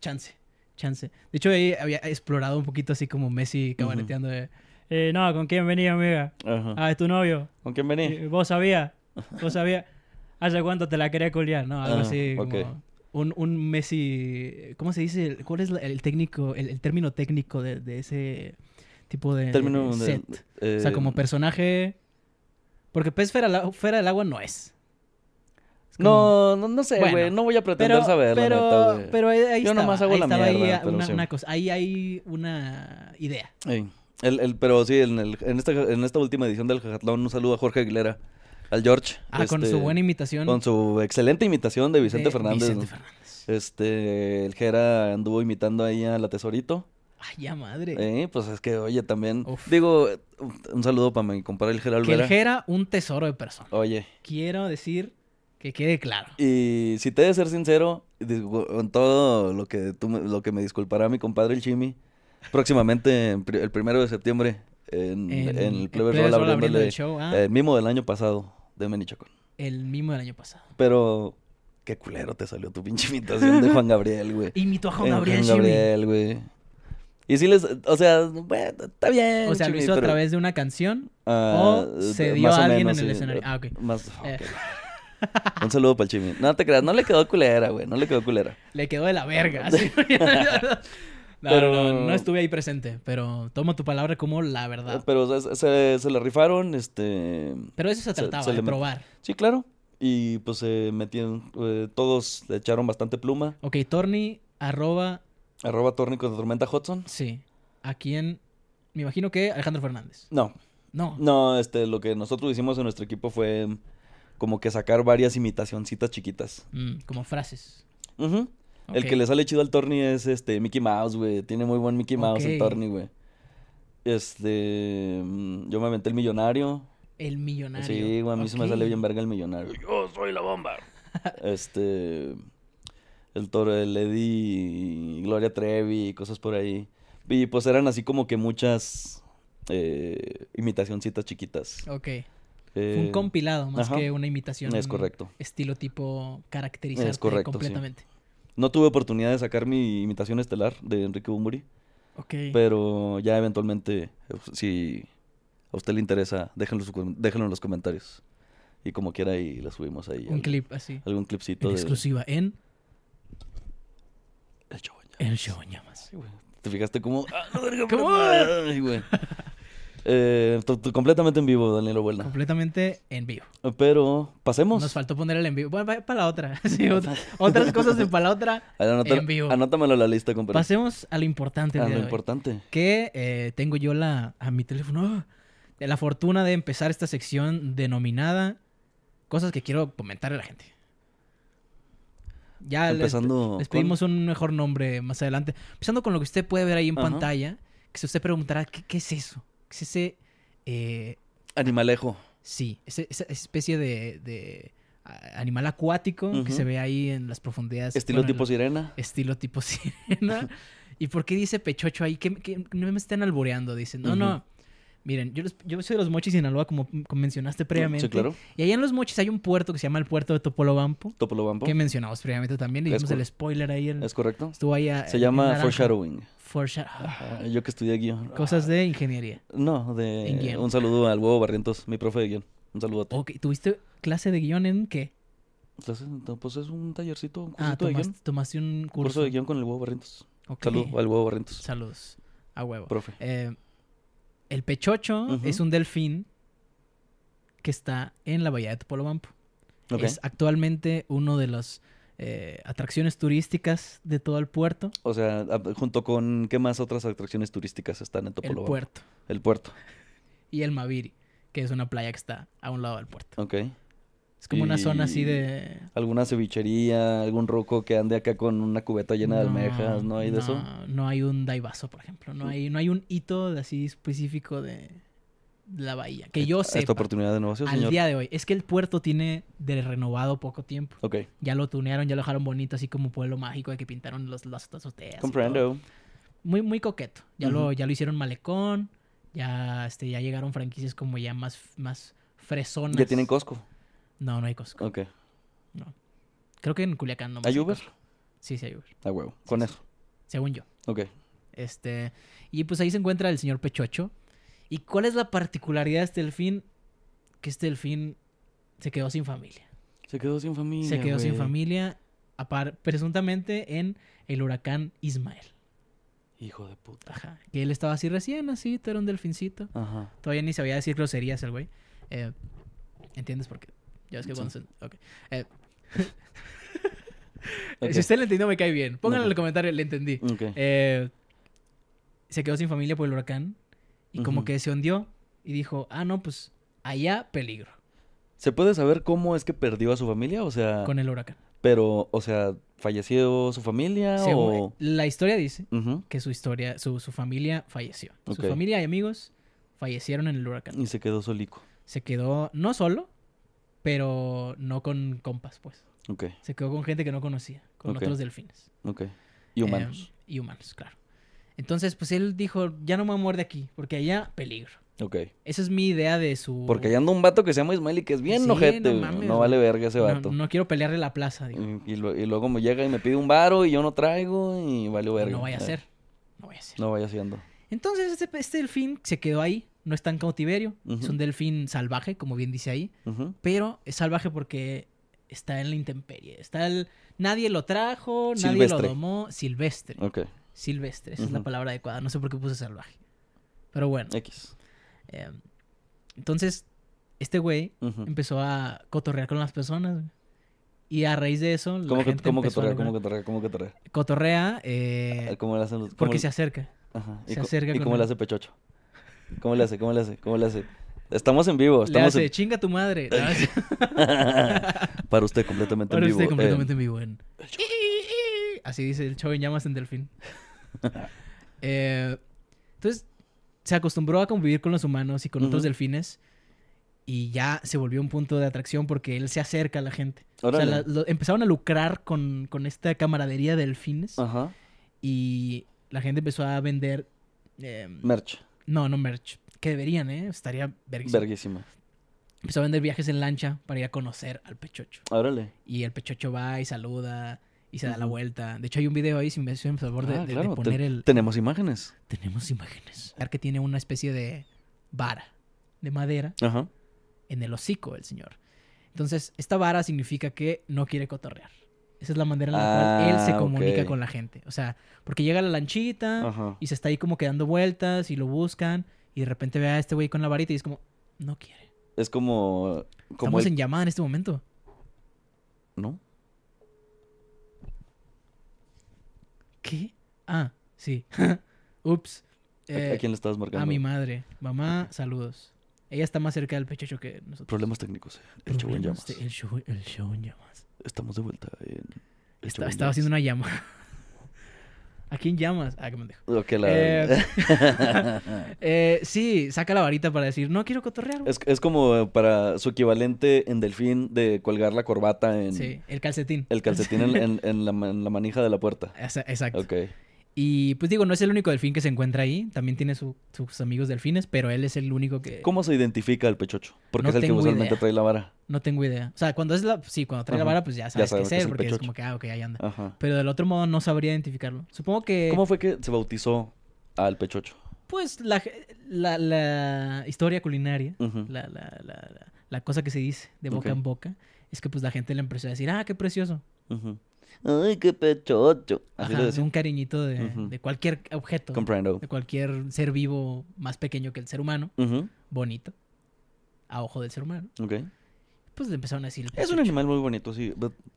chance, chance. De hecho, ahí había explorado un poquito así como Messi cabareteando. Eh, no, ¿con quién venía, amiga? Ah, es tu novio. ¿Con quién venía? ¿Vos sabías? No <laughs> sabía Hace cuánto te la quería culiar, ¿no? Algo ah, así como un, un, Messi... ¿Cómo se dice? ¿Cuál es el técnico, el, término técnico de, ese tipo de set? o sea, eh, como personaje... Porque pez pues, fuera, del agua no es. No, no, no sé, güey. no voy a pretender saberlo saber, pero, Pero ahí, está Yo nomás hago ahí la estaba mierda. Ahí, una, cosa. Ahí hay una idea. El, el, pero sí, en, el, en, esta, en esta última edición del Jajatlón, un saludo a Jorge Aguilera al George. Ah, con este, su buena imitación. Con su excelente imitación de Vicente Fernández. Vicente Fernández. Este, el Jera anduvo imitando ahí a la Tesorito. Ay, ah, ya madre. Eh, pues es que, oye, también. Digo, un saludo para mi compadre el Jera Que el un tesoro de persona. Oye. Quiero decir que quede claro. Y si te de ser sincero, con todo lo que, lo que me disculpará mi compadre el Chimi, próximamente, el primero de septiembre, en, en, el Rol el ah. mismo del año pasado de Manny Chacón. El mismo del año pasado. Pero qué culero te salió tu pinche imitación de Juan Gabriel, güey. <laughs> Imitó a Juan Gabriel, Juan Gabriel, güey. Y si les, o sea, bueno, está bien. O sea, lo hizo a través de una canción ah, o se dio a alguien en el escenario. Ah, ok. Eh, más, eh. Un saludo para el Chimi. No te creas, no le quedó culera, güey. No le quedó culera. Le quedó de la verga. ¿sí? <laughs> <laughs> No, pero... no, estuve ahí presente, pero tomo tu palabra como la verdad. Pero se, se, la rifaron, este... Pero eso se trataba, de probar. Sí, claro. Y pues se metieron, eh, todos le echaron bastante pluma. Ok, Torni, arroba... Arroba Torni con Tormenta Hudson. Sí. ¿A quién? Me imagino que Alejandro Fernández. No. No. No, este, lo que nosotros hicimos en nuestro equipo fue como que sacar varias imitacioncitas chiquitas. Mm, como frases. Ajá. El que le sale chido al Torni es este Mickey Mouse, güey. Tiene muy buen Mickey Mouse el Torni, güey. Este. Mm, yo me aventé el millonario. El millonario. Sí, güey, a mí se me sale bien verga el millonario. Yo soy la bomba. <laughs> este. El toro, el Lady, Gloria Trevi, cosas por ahí. Y pues eran así como que muchas eh, imitacioncitas chiquitas. Ok. Fue un eh, compilado más que una imitación. Es correcto. Estilo tipo caracterizado completamente. No tuve oportunidad de sacar mi imitación estelar de Enrique Bumburi. Ok. Pero ya eventualmente, pues, si a usted le interesa, déjenlo, su, déjenlo en los comentarios. Y como quiera, y la subimos ahí. Un clip así. Algún clipcito. En exclusiva en. El show en El show en ¿Te fijaste cómo? <laughs> Ah, ¿Cómo? Ay, güey. Eh, completamente en vivo, Daniel Buena. Completamente en vivo. Pero, pasemos. Nos faltó poner el en vivo. para la otra. <laughs> otras cosas <laughs> para la otra. en vivo. Anótamelo la lista, Pasemos a lo importante. A lo importante. que eh, tengo yo la, a mi teléfono ¡Ah! la fortuna de empezar esta sección denominada Cosas que quiero comentar a la gente. Ya Empezando les, pedimos un mejor nombre más adelante. Empezando con lo que usted puede ver ahí en pantalla, que si usted preguntará, qué es eso? es ese... Eh, Animalejo. Sí, esa especie de, animal acuático que se ve ahí en las profundidades. Estilo tipo sirena. Estilo tipo <laughs> sirena. ¿Y por qué dice pechocho ahí? Que, no me estén alboreando, dicen. No, no. Miren, yo, soy de los Mochis, Sinaloa, como, como mencionaste previamente. claro. Y allá en los Mochis hay un puerto que se llama el puerto de Topolobampo. Topolobampo. Que mencionamos previamente también. y dimos el spoiler ahí. es correcto. se llama Foreshadowing. Foreshadow. Ah, yo que estudié guión. Cosas ah. de ingeniería. No, de... Un saludo al huevo Barrientos, mi profe de guión. Un saludo a ti. Ok, ¿tuviste clase de guión en qué? Clase, pues es un tallercito, un ah, tomaste, de guión. tomaste un curso. curso de guión con el huevo Barrientos. Okay. al huevo Barrientos. Saludos. A huevo. Profe. Eh, el pechocho es un delfín que está en la bahía de Topolobampo. Es actualmente uno de los eh, atracciones turísticas de todo el puerto. O sea, junto con qué más otras atracciones turísticas están en Topolobampo. El puerto. El puerto. Y el Maviri, que es una playa que está a un lado del puerto. Ok. Es como una zona así de... Alguna cevichería, algún roco que ande acá con una cubeta llena de almejas, ¿no hay de eso? No hay un daibazo, por ejemplo. No hay, no hay un hito así específico de la bahía. Que eh, yo sé. Esta oportunidad de negocios señor. Al día de hoy. Es que el puerto tiene de renovado poco tiempo. Ok. Ya lo tunearon, ya lo dejaron bonito, así como pueblo mágico de que pintaron los, las azoteas. Comprendo. Muy, muy coqueto. Ya, lo, ya lo hicieron malecón. Ya, este, ya llegaron franquicias como ya más, más fresonas. ¿Ya tienen Costco? No, no hay Costco. Ok. No. Creo que en Culiacán no. ¿Hay Uber? sí, sí hay Uber. A ah, huevo. Con eso. Según yo. Ok. Este, y pues ahí se encuentra el señor Pechocho ¿Y cuál es la particularidad de este delfín? Que este delfín se quedó sin familia. Se quedó sin familia. Se quedó sin familia, presuntamente en el huracán Ismael. Hijo de puta. Ajá. Que él estaba así recién, así, era un delfincito. Ajá. Todavía ni sabía decir groserías el güey. Eh, ¿Entiendes ¿Entiendes? qué? ya ves que sí. cuando eh. <laughs> Si usted lo entendió, me cae bien. Pónganlo en el comentario, le entendí. Eh, se quedó sin familia por el huracán y como que se hundió y dijo, ah, no, pues allá peligro. ¿Se puede saber cómo es que perdió a su familia? O sea... Con el huracán. Pero, o sea, ¿falleció su familia o...? Eh, la historia dice que su historia, su, familia falleció. Su familia y amigos fallecieron en el huracán. Y se quedó solico. Se quedó, no solo, pero no con compas, pues. Okay. Se quedó con gente que no conocía, con otros delfines. Ok. Y humanos. Em, y humanos, claro. Entonces, pues él dijo, ya no me muerde aquí, porque allá peligro. Ok. Esa es mi idea de su... Porque allá anda un vato que se llama Ismael y que es bien nojete, no, no, vale verga ese vato. No, quiero pelearle la plaza, digo. Mm, y, luego me llega y me pide un varo y yo no traigo y vale verga. No vaya a eh. ser, no vaya a ser. No vaya siendo. Entonces, este, este delfín se quedó ahí, no está en cautiverio, es un delfín salvaje, como bien dice ahí, pero es salvaje porque está en la intemperie, está el... Nadie lo trajo, nadie lo domó, silvestre. Ok silvestre, esa es la palabra adecuada, no sé por qué puse salvaje. Pero bueno. X. Em, entonces, este güey empezó a cotorrear con las personas. Y a raíz de eso, ¿Cómo la gente cotorrea, ¿Cómo cotorrea? ¿Cómo cotorrea? Cotorrea ah, eh, ¿Cómo le hacen porque se acerca. Ajá. se acerca ¿y cómo le hace Pechocho? ¿Cómo le hace? ¿Cómo le hace? ¿Cómo le hace? Estamos en vivo. Estamos le hace, chinga tu madre. <laughs> Para usted <laughs> completamente en vivo. Para usted completamente en vivo. <laughs> Así dice el show llamas en Delfín. <laughs> Eh, entonces, se acostumbró a convivir con los humanos y con otros delfines. Y ya se volvió un punto de atracción porque él se acerca a la gente. empezaron a lucrar con, con, esta camaradería de delfines. Y la gente empezó a vender. Em, merch. No, no merch. Que deberían, ¿eh? Estaría verguísima. Empezó a vender viajes en lancha para ir a conocer al Pechocho. Y el Pechocho va y saluda y se da la vuelta. De hecho, hay un video ahí, si me hacen favor de, ah, poner el. Tenemos imágenes. Tenemos imágenes. Que tiene una especie de vara de madera en el hocico el señor. Entonces, esta vara significa que no quiere cotorrear. Esa es la manera en la cual ah, él se comunica con la gente. O sea, porque llega la lanchita y se está ahí como quedando vueltas y lo buscan y de repente ve a este güey con la varita y es como, no quiere. Es como... como Estamos en llamada en este momento. ¿No? ¿Qué? Ah, sí. <laughs> Ups. ¿A eh, quién le estabas marcando? A mi madre. Mamá, saludos. Ella está más cerca del pecho que nosotros. Problemas técnicos. Eh. El show en llamas. Estamos de vuelta estaba haciendo una llama. ¿A quién llamas? Ah, que la... Eh, <laughs> <laughs> eh, sí, saca la varita para decir, no quiero cotorrear. Es, como eh, para su equivalente en Delfín de colgar la corbata en... Sí, el calcetín. El calcetín en, la, en la, manija de la puerta. Exacto. Ok. Y pues digo, no es el único delfín que se encuentra ahí, también tiene sus amigos delfines, pero él es el único que... ¿Cómo se identifica el pechocho? Porque es el que usualmente trae la vara. No tengo idea. O sea, cuando es la... Sí, cuando trae la vara, pues ya sabes, qué es, porque es como que, ah, ok, ahí anda. Pero del otro modo no sabría identificarlo. Supongo que... ¿Cómo fue que se bautizó al pechocho? Pues la, la, historia culinaria, la... la, la, cosa que se dice de boca en boca, es que pues la gente le empezó a decir, ah, qué precioso. ¡Ay, qué pechocho! Ajá, de un cariñito de, cualquier objeto. Comprendo. De cualquier ser vivo más pequeño que el ser humano. Bonito. A ojo del ser humano. Ok. Pues le empezaron a decir. es un animal muy bonito, Si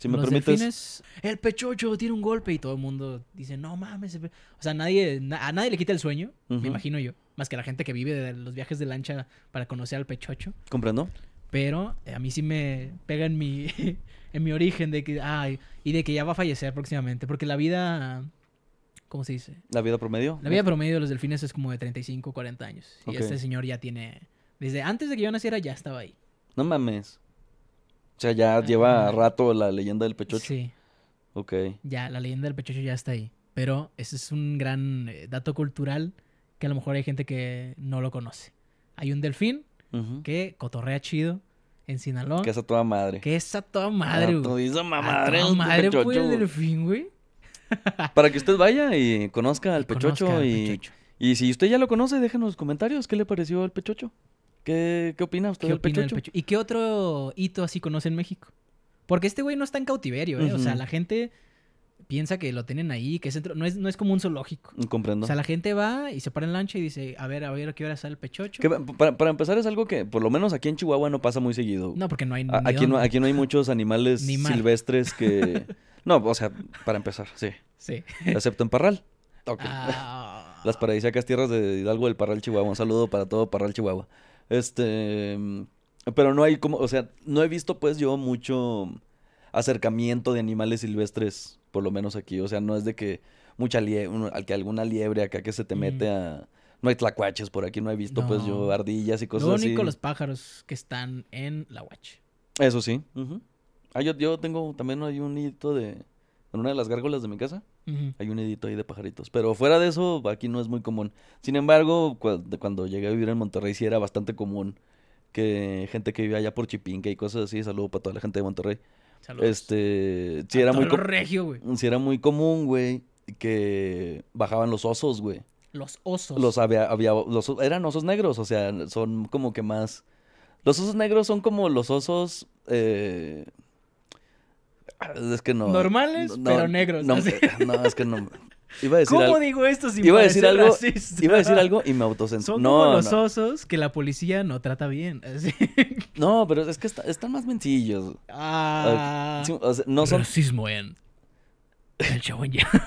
me Los Delfines, el pechocho tiene un golpe y todo el mundo dice, no mames. O sea, nadie, a nadie le quita el sueño, me imagino yo. Más que la gente que vive de los viajes de lancha para conocer al pechocho. Comprendo. Pero eh, a mí sí me pega en mi, <laughs> en mi origen de que, ay, y de que ya va a fallecer próximamente, porque la vida, ¿cómo se dice? ¿La vida promedio? La vida promedio de los delfines es como de 35, 40 años. Y este señor ya tiene, desde antes de que yo naciera ya estaba ahí. No mames. O sea, ya lleva rato la leyenda del pechocho. Sí. Ok. Ya, la leyenda del pechocho ya está ahí. Pero ese es un gran eh, dato cultural que a lo mejor hay gente que no lo conoce. Hay un delfín que cotorrea chido en Sinaloa. Que es a toda madre. Que es toda madre, güey. madre, güey, <laughs> Para que usted vaya y conozca al pechocho y... Y si usted ya lo conoce, déjenos comentarios qué le pareció al pechocho. ¿Qué, qué opina usted del pechocho? ¿Y qué otro hito así conoce en México? Porque este güey no está en cautiverio, ¿eh? O sea, la gente piensa que lo tienen ahí, que es centro, no es, no es como un zoológico. Comprendo. O sea, la gente va y se para en lancha y dice, a ver, a ver, ¿a qué hora sale el pechocho? para, empezar es algo que, por lo menos aquí en Chihuahua no pasa muy seguido. No, porque no hay... aquí, no, hay muchos animales silvestres que... <laughs> no, o sea, para empezar, sí. Sí. Excepto en Parral. Ah. Las paradisíacas tierras de Hidalgo del Parral, Chihuahua. Un saludo para todo Parral, Chihuahua. Este... Pero no hay como, o sea, no he visto pues yo mucho acercamiento de animales silvestres por lo menos aquí. O sea, no es de que mucha liebre, que alguna liebre acá que se te mete mm. a... No hay tlacuaches por aquí, no he visto pues yo ardillas y cosas así. Lo único los pájaros que están en la huache. Eso sí. Ah, yo, yo, tengo también hay un nidito de... En una de las gárgolas de mi casa hay un nidito ahí de pajaritos. Pero fuera de eso, aquí no es muy común. Sin embargo, cuando llegué a vivir en Monterrey sí era bastante común que gente que vivía allá por Chipinque y cosas así. Saludo para toda la gente de Monterrey. Este, Si era muy regio, güey. era muy común, güey, que bajaban los osos, güey. Los osos. Los había, había los, eran osos negros, o sea, son como que más los osos negros son como los osos eh, es que no. Normales, pero negros. No, no, es que no. ¿Cómo digo esto sin iba a decir algo, racista? Iba a decir algo y me autocensuré. Son como los osos que la policía no trata bien. No, pero es que están más mentillos. Ah. O no son... Racismo en... El show en llamas.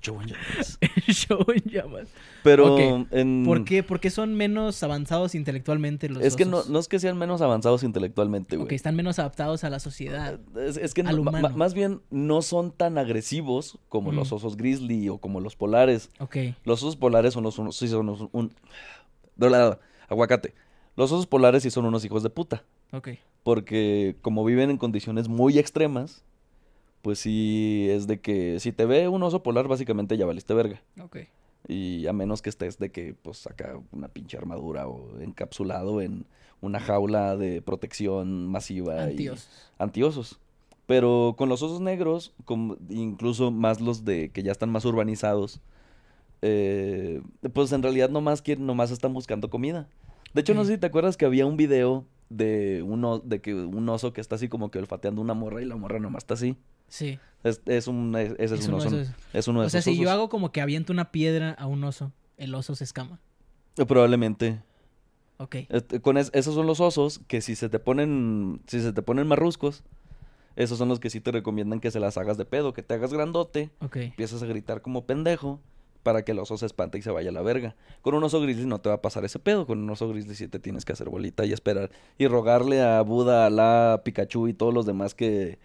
El show en llamas. <laughs> El show en llamas. Pero en... ¿Por qué? Porque son menos avanzados intelectualmente los Es que no, no, es que sean menos avanzados intelectualmente, güey. Ok, están menos adaptados a la sociedad. Es, que más bien no son tan agresivos como los mm. osos grizzly o como los polares. Ok. Los osos polares son los unos... Sí, son un... Aguacate. Los osos polares sí son unos hijos de puta. Ok. Porque como viven en condiciones muy extremas, pues sí es de que si te ve un oso polar, básicamente ya valiste verga. Ok. Y a menos que estés de que, pues, saca una pinche armadura o encapsulado en una jaula de protección masiva. Antiosos. antiosos. Pero con los osos negros, incluso más los de que ya están más urbanizados, eh, pues en realidad nomás, quieren, nomás están buscando comida. De hecho, no sé si te acuerdas que había un video de que un oso que está así como que olfateando una morra y la morra nomás está así. Sí. Es, es un uno oso. Esos. Es o sea, si yo hago como que aviento una piedra a un oso, el oso se escama. Eh, probablemente. Ok. Este, con esos son los osos que si se te ponen si se te ponen marruscos, esos son los que sí te recomiendan que se las hagas de pedo, que te hagas grandote, empiezas a gritar como pendejo para que el oso se espante y se vaya a la verga. Con un oso grizzly no te va a pasar ese pedo. Con un oso grizzly sí te tienes que hacer bolita y esperar. Y rogarle a Buda, a la Pikachu y todos los demás que,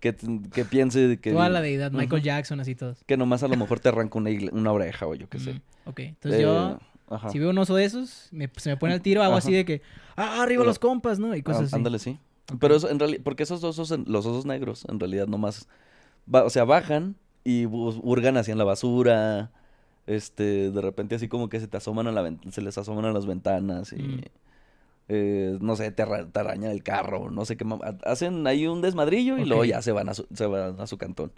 que, que piense que... Toda la deidad, Michael Jackson, así todos. Que nomás a lo mejor te arranca una, oreja o yo qué sé. ok, entonces yo... Eh, si veo un oso de esos, se me pone al tiro, hago así de que, ah, arriba los compas, ¿no? Y cosas ah, así. Ándale, sí. Pero eso, en realidad, porque esos osos, los osos negros, en realidad nomás, va, o sea, bajan y hurgan así en la basura, este, de repente así como que se te asoman a la se les asoman a las ventanas y mm. eh, no sé, te, arañan el carro, no sé qué hacen ahí un desmadrillo y luego ya se van a su, se van a su cantón.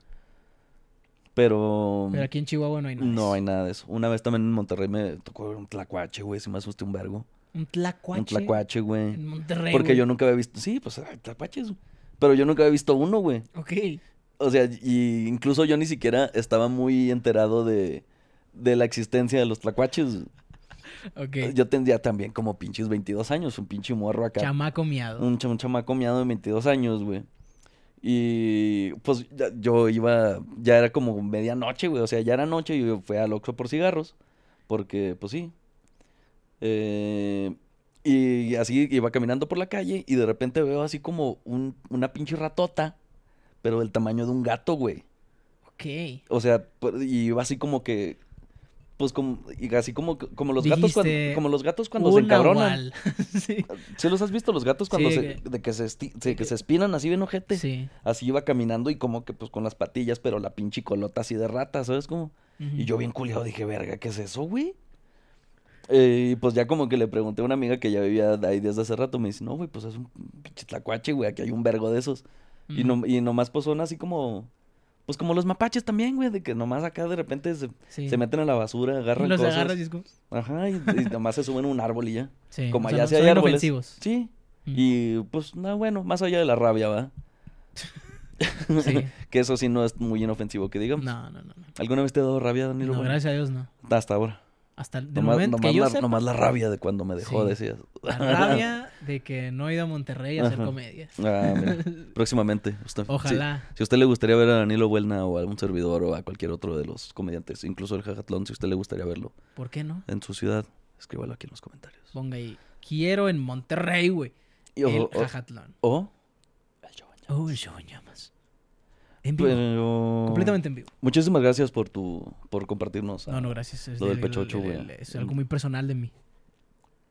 Pero. Pero aquí en Chihuahua no hay nada. No hay nada de eso. Una vez también en Monterrey me tocó un tlacuache, güey, si me asusté un vergo. Un tlacuache. Un tlacuache, güey. En Monterrey. Porque yo nunca había visto. Sí, pues tlacuaches. Pero yo nunca había visto uno, güey. Ok. O sea, y incluso yo ni siquiera estaba muy enterado de, de la existencia de los tlacuaches. Okay. Yo tendría también como pinches 22 años, un pinche morro acá. Chamaco miado. Un, un chamaco miado de 22 años, güey. Y pues yo iba, ya era como medianoche, güey. O sea, ya era noche y yo fui al Oxxo por cigarros. Porque, pues sí. Eh, y así iba caminando por la calle y de repente veo así como un, una pinche ratota, pero del tamaño de un gato, güey. Ok. O sea, y iba así como que pues como, y así como, como los gatos cuando, como los gatos cuando se encabronan. <laughs> sí. ¿Sí los has visto los gatos cuando se, de que se, que se espinan así bien ojete? Sí. Así iba caminando y como que pues con las patillas, pero la pinche colota así de rata, ¿sabes cómo? Y yo bien culiado dije, verga, ¿qué es eso, güey? Eh, y pues ya como que le pregunté a una amiga que ya vivía ahí desde hace rato, me dice, no, güey, pues es un pinche tlacuache, güey, aquí hay un vergo de esos. y, no, y nomás pues son así como pues como los mapaches también, güey, de que nomás acá de repente se, meten a la basura, agarran y los cosas. Agarras Ajá, y, nomás se suben a un árbol y ya. Sí. Como allá se sí hay árboles. Ofensivos. Sí. Mm. Y pues, nada, bueno, más allá de la rabia, ¿va? <laughs> Sí. <laughs> que eso sí no es muy inofensivo que digamos. No, no, no. ¿Alguna vez te ha dado rabia, Danilo? No, gracias a Dios, no. Hasta ahora. Hasta el momento nomás que yo la, nomás la rabia de cuando me dejó, decía. decías. La <laughs> rabia de que no he ido a Monterrey a hacer comedias. Ah, <laughs> Próximamente. Usted, Ojalá. Si, usted le gustaría ver a Danilo Huelna o a algún servidor o a cualquier otro de los comediantes, incluso el Jajatlón, si usted le gustaría verlo. ¿Por qué no? En su ciudad, escríbalo aquí en los comentarios. Ponga ahí, quiero en Monterrey, güey. El Jajatlón. O... El Joven el en vivo. Completamente en vivo. Muchísimas gracias por tu por compartirnos. No, no, gracias. Es lo del pechocho, güey. Es algo muy personal de mí.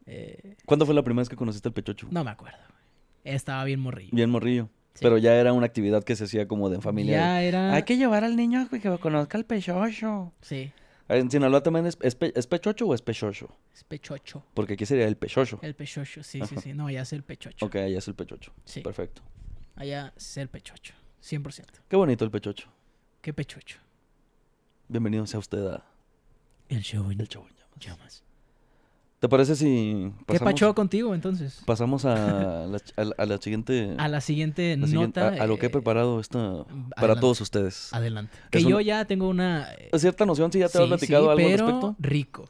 Eh, ¿Cuándo fue la primera vez que conociste al pechocho? No me acuerdo. Estaba bien morrillo. Bien morrillo. Pero ya era una actividad que se hacía como de familia. Ya era. Hay que llevar al niño que conozca el pechocho. Sí. En Sinaloa también es, pechocho o es pechocho? Es pechocho. Porque aquí sería el pechocho. El pechocho, sí, sí, sí. No, allá es el pechocho. Ok, allá es el pechocho. Sí. Perfecto. Allá es el pechocho. 100%. Qué bonito el pechocho. Qué pechocho. Bienvenido sea usted a... El show el show llamas. ¿Te parece si... Pasamos, ¿Qué pacho contigo entonces? Pasamos a <laughs> la, a, siguiente... A la siguiente nota. a, lo que he eh, preparado esta, para todos ustedes. Adelante. Que yo ya tengo una... Cierta noción, si ya te sí, has platicado algo al respecto. rico.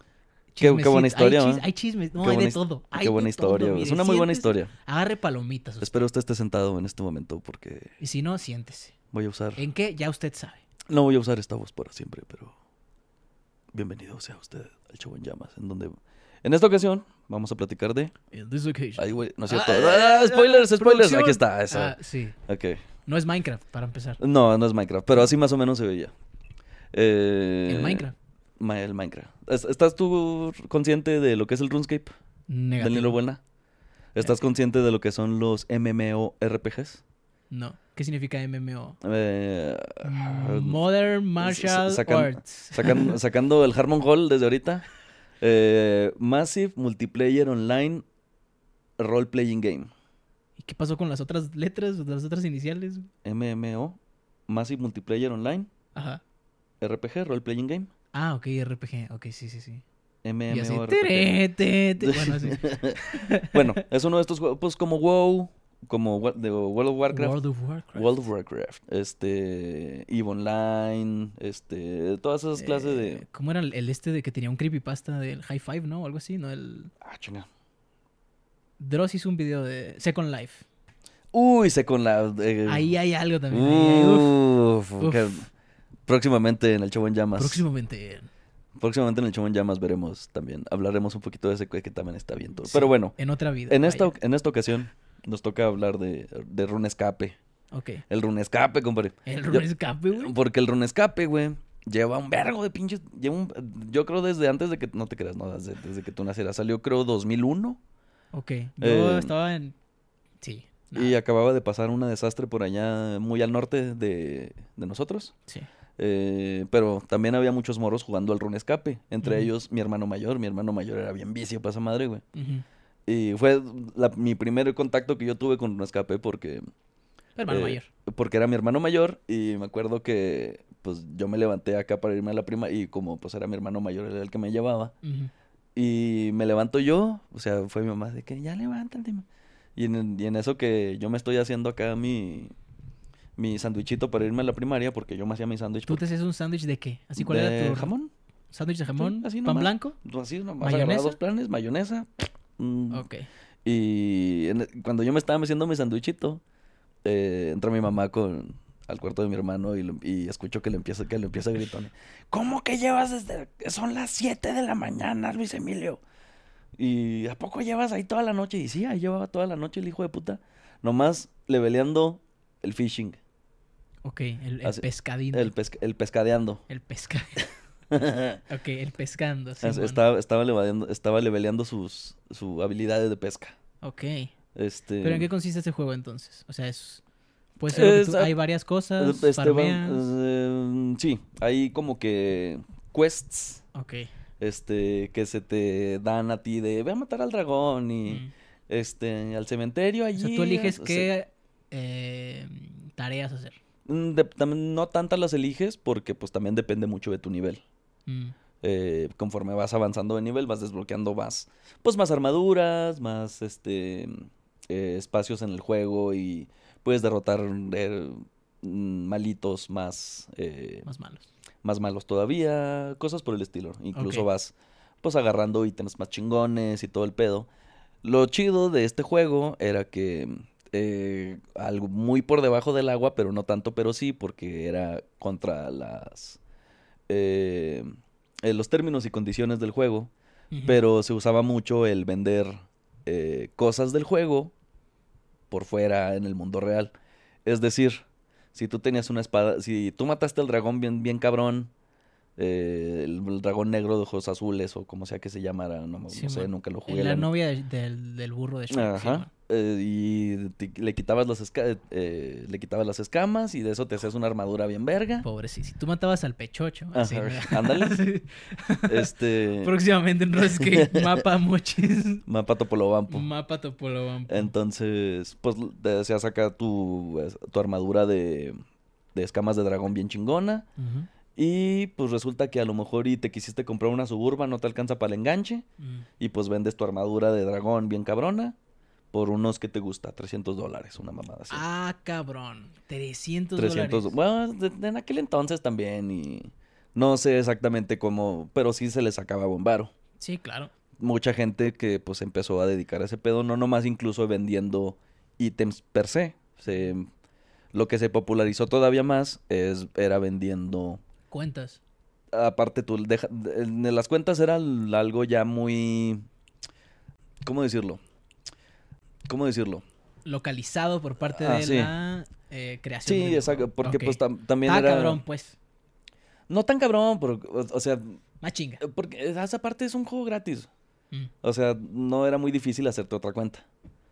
Qué, buena historia. Hay, ¿eh? hay chismes, no, hay de todo. qué buena historia. es una muy buena historia. Agarre palomitas. Espero usted esté sentado en este momento porque. Y si no, siéntese. Voy a usar. ¿En qué? Ya usted sabe. No voy a usar esta voz para siempre, pero. Bienvenido sea usted al show en llamas, en donde. En esta ocasión vamos a platicar de. no es cierto. Ah, ah, eh, spoilers, spoilers. Aquí está, esa. Ah, sí. Ok. No es Minecraft, para empezar. No, no es Minecraft, pero así más o menos se veía. Eh, en Minecraft el Minecraft. ¿Estás tú consciente de lo que es el RuneScape? Negativo. Buena. ¿Estás eh. consciente de lo que son los MMORPGs? No. ¿Qué significa MMO? Eh, Modern Martial Arts. <laughs> sacando el Harmon Hall desde ahorita. Eh, Massive Multiplayer Online Role Playing Game. ¿Y qué pasó con las otras letras, las otras iniciales? MMO, Massive Multiplayer Online. Ajá. RPG, Role Playing Game. Ah, ok, RPG. Ok, sí, sí, sí. MMORPG. Bueno, <laughs> bueno, es uno de estos juegos pues, como WoW, como World of Warcraft. World of Warcraft. World of Warcraft. Este, EVE Online, este, todas esas clases de... Eh, ¿Cómo era el este de que tenía un creepypasta del High Five, no? algo así, ¿no? El... Ah, chinga. Dross hizo un video de Second Life. Uy, Second Life. Eh. Ahí hay algo también. Uf. Uf. Próximamente en el show en llamas. Próximamente. Próximamente en el show en llamas veremos también. Hablaremos un poquito de ese que también está bien. todo Pero bueno. En otra vida. En esta, en esta ocasión nos toca hablar de, de runescape. Ok. El runescape, compadre. El runescape, güey. Porque el runescape, güey. Lleva un vergo de pinches. Lleva un, yo creo desde antes de que. No te creas, no, desde, que tú nacieras. Salió, creo, 2001. Ok. Yo eh, estaba en. Sí. Y acababa de pasar Una desastre por allá, muy al norte de, de nosotros. Sí. Eh, pero también había muchos moros jugando al run escape. Entre ellos mi hermano mayor. Mi hermano mayor era bien vicio para esa madre, güey. Y fue mi primer contacto que yo tuve con run escape porque... Hermano eh, mayor. Porque era mi hermano mayor y me acuerdo que pues yo me levanté acá para irme a la prima y como pues era mi hermano mayor, era el que me llevaba. Y me levanto yo, o sea, fue mi mamá de que ya levántate. Y en, y en eso que yo me estoy haciendo acá mi, mi sandwichito para irme a la primaria porque yo me hacía mi sándwich. ¿Tú te un sándwich de qué? ¿Así cuál era tu jamón? ¿Sándwich de jamón? así ¿Pan blanco? Así ¿Mayonesa? dos planes, mayonesa. Mm. Ok. Y cuando yo me estaba haciendo mi sándwichito, eh, entra mi mamá con al cuarto de mi hermano y, escucho que le empieza, que le empieza a gritar, ¿cómo que llevas desde... Son las 7 de la mañana, Luis Emilio? ¿Y a poco llevas ahí toda la noche? Y sí, ahí llevaba toda la noche el hijo de puta. Nomás leveleando el fishing. Ok, el, pescadino, El, el, pescadeando. El pesca. <laughs> ok, el pescando. estaba, estaba, leveleando, estaba leveleando sus habilidades de pesca. Ok. Este... ¿Pero en qué consiste este juego entonces? O sea, es... Puede ser hay varias cosas. Este, este, em, sí, hay como que quests. Ok. Este, que se te dan a ti de ve a matar al dragón y mm. este, al cementerio allí. O sea, tú eliges qué em, tareas hacer. Mm, no tantas las eliges porque pues también depende mucho de tu nivel. Mm. Eh, conforme vas avanzando de nivel, vas desbloqueando más, pues más armaduras, más este eh, espacios en el juego y puedes derrotar eh, mm, malitos más más malos, más malos todavía, cosas por el estilo. Incluso vas pues agarrando ítems más chingones y todo el pedo. Lo chido de este juego era que este, algo muy por debajo del agua, pero no tanto, pero sí, porque era contra las eh, eh, los términos y condiciones del juego, pero se usaba mucho el vender eh, cosas del juego por fuera en el mundo real. Es decir, si tú tenías una espada, si tú mataste al dragón bien, bien cabrón eh, el, dragón negro de ojos azules o como sea que se llamara, no, sé, nunca lo eh, jugué. La, la novia del burro de Ajá. Eh, y le, quitabas las le quitabas las escamas y de eso te hacías una armadura bien verga. Pobre, sí, si tú matabas al pechocho. Así, <laughs> Ándale. <laughs> Este, Próximamente en Rosque, <laughs> mapa mochis. Mapa topolobampo. Mapa topolobampo. Entonces, pues te hacías acá tu, armadura de, escamas de dragón bien chingona. Ajá. Y pues resulta que a lo mejor y te quisiste comprar una suburba, no te alcanza para el enganche. Mm. Y pues vendes tu armadura de dragón bien cabrona por unos que te gusta, 300 dólares, una mamada así. Ah, cabrón, 300 dólares. Bueno, en aquel entonces también y no sé exactamente cómo, pero sí se les sacaba bombaro. Sí, claro. Mucha gente que pues empezó a dedicar a ese pedo, no nomás incluso vendiendo ítems per se. lo que se popularizó todavía más es, era vendiendo Cuentas. Aparte tú, deja, en las cuentas era algo ya muy... ¿Cómo decirlo? ¿Cómo decirlo? Localizado por parte ah, de la eh, creación. Sí, exacto, porque pues también ah, era... cabrón, pues. No tan cabrón, pero, o, sea... Más chinga. Eh, porque eh, esa parte es un juego gratis. Mm. O sea, no era muy difícil hacerte otra cuenta.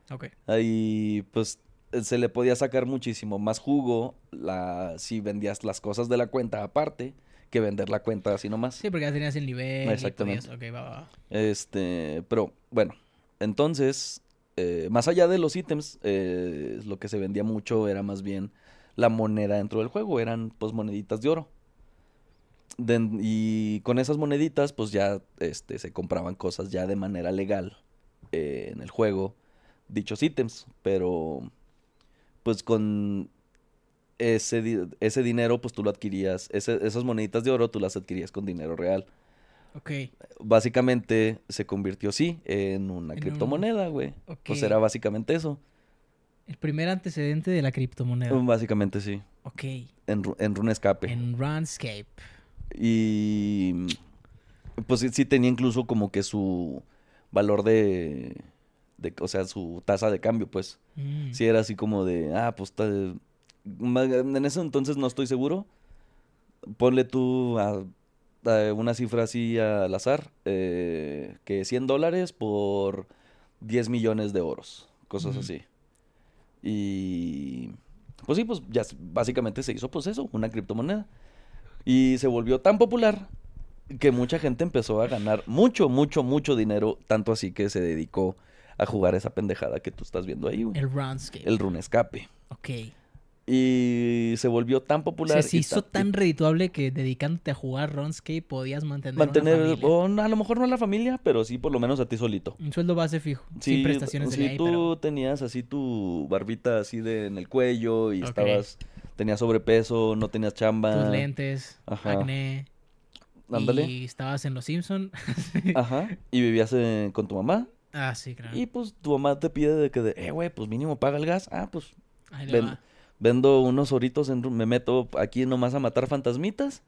Ok. Ahí, pues, eh, se le podía sacar muchísimo más jugo la, si vendías las cosas de la cuenta aparte que vender la cuenta así nomás. Sí, porque ya tenías el nivel. Exactamente. va, va. Este, pero bueno, entonces, eh, más allá de los ítems, eh, lo que se vendía mucho era más bien la moneda dentro del juego, eran pues moneditas de oro. y con esas moneditas pues ya este, se compraban cosas ya de manera legal en el juego, dichos ítems, pero pues con ese, ese dinero, pues tú lo adquirías, esas moneditas de oro tú las adquirías con dinero real. Ok. Básicamente se convirtió, sí, en una criptomoneda, güey. Pues era básicamente eso. El primer antecedente de la criptomoneda. Mm, básicamente sí. Ok. En, RuneScape. En RuneScape. Y. Pues sí tenía incluso como que su valor de o sea, su tasa de cambio, pues. Mm. Si era así como de, ah, pues, en ese entonces no estoy seguro. Ponle tú una cifra así al azar, eh, que 100 dólares por 10 millones de oros, cosas así. Y, pues sí, pues ya básicamente se hizo pues eso, una criptomoneda. Y se volvió tan popular que mucha gente empezó a ganar mucho, mucho, mucho dinero, tanto así que se dedicó a jugar esa pendejada que tú estás viendo ahí, güey. El Runescape. El Runescape. Ok. Y se volvió tan popular. se hizo tan, redituable que dedicándote a jugar Runescape podías mantener. Mantener, O, a lo mejor no a la familia, pero sí por lo menos a ti solito. Un sueldo base fijo, sí, sin prestaciones sí, de Sí, tú tenías así tu barbita así en el cuello y estabas. Tenías sobrepeso, no tenías chamba. Tus lentes, Ajá. acné. Ándale. Y estabas en Los Simpson. <laughs> Ajá. Y vivías eh, con tu mamá. Ah, sí, claro. Y pues tu mamá te pide de que, de, eh, güey, pues mínimo paga el gas. Ah, pues vendo unos oritos en, me meto aquí nomás a matar fantasmitas.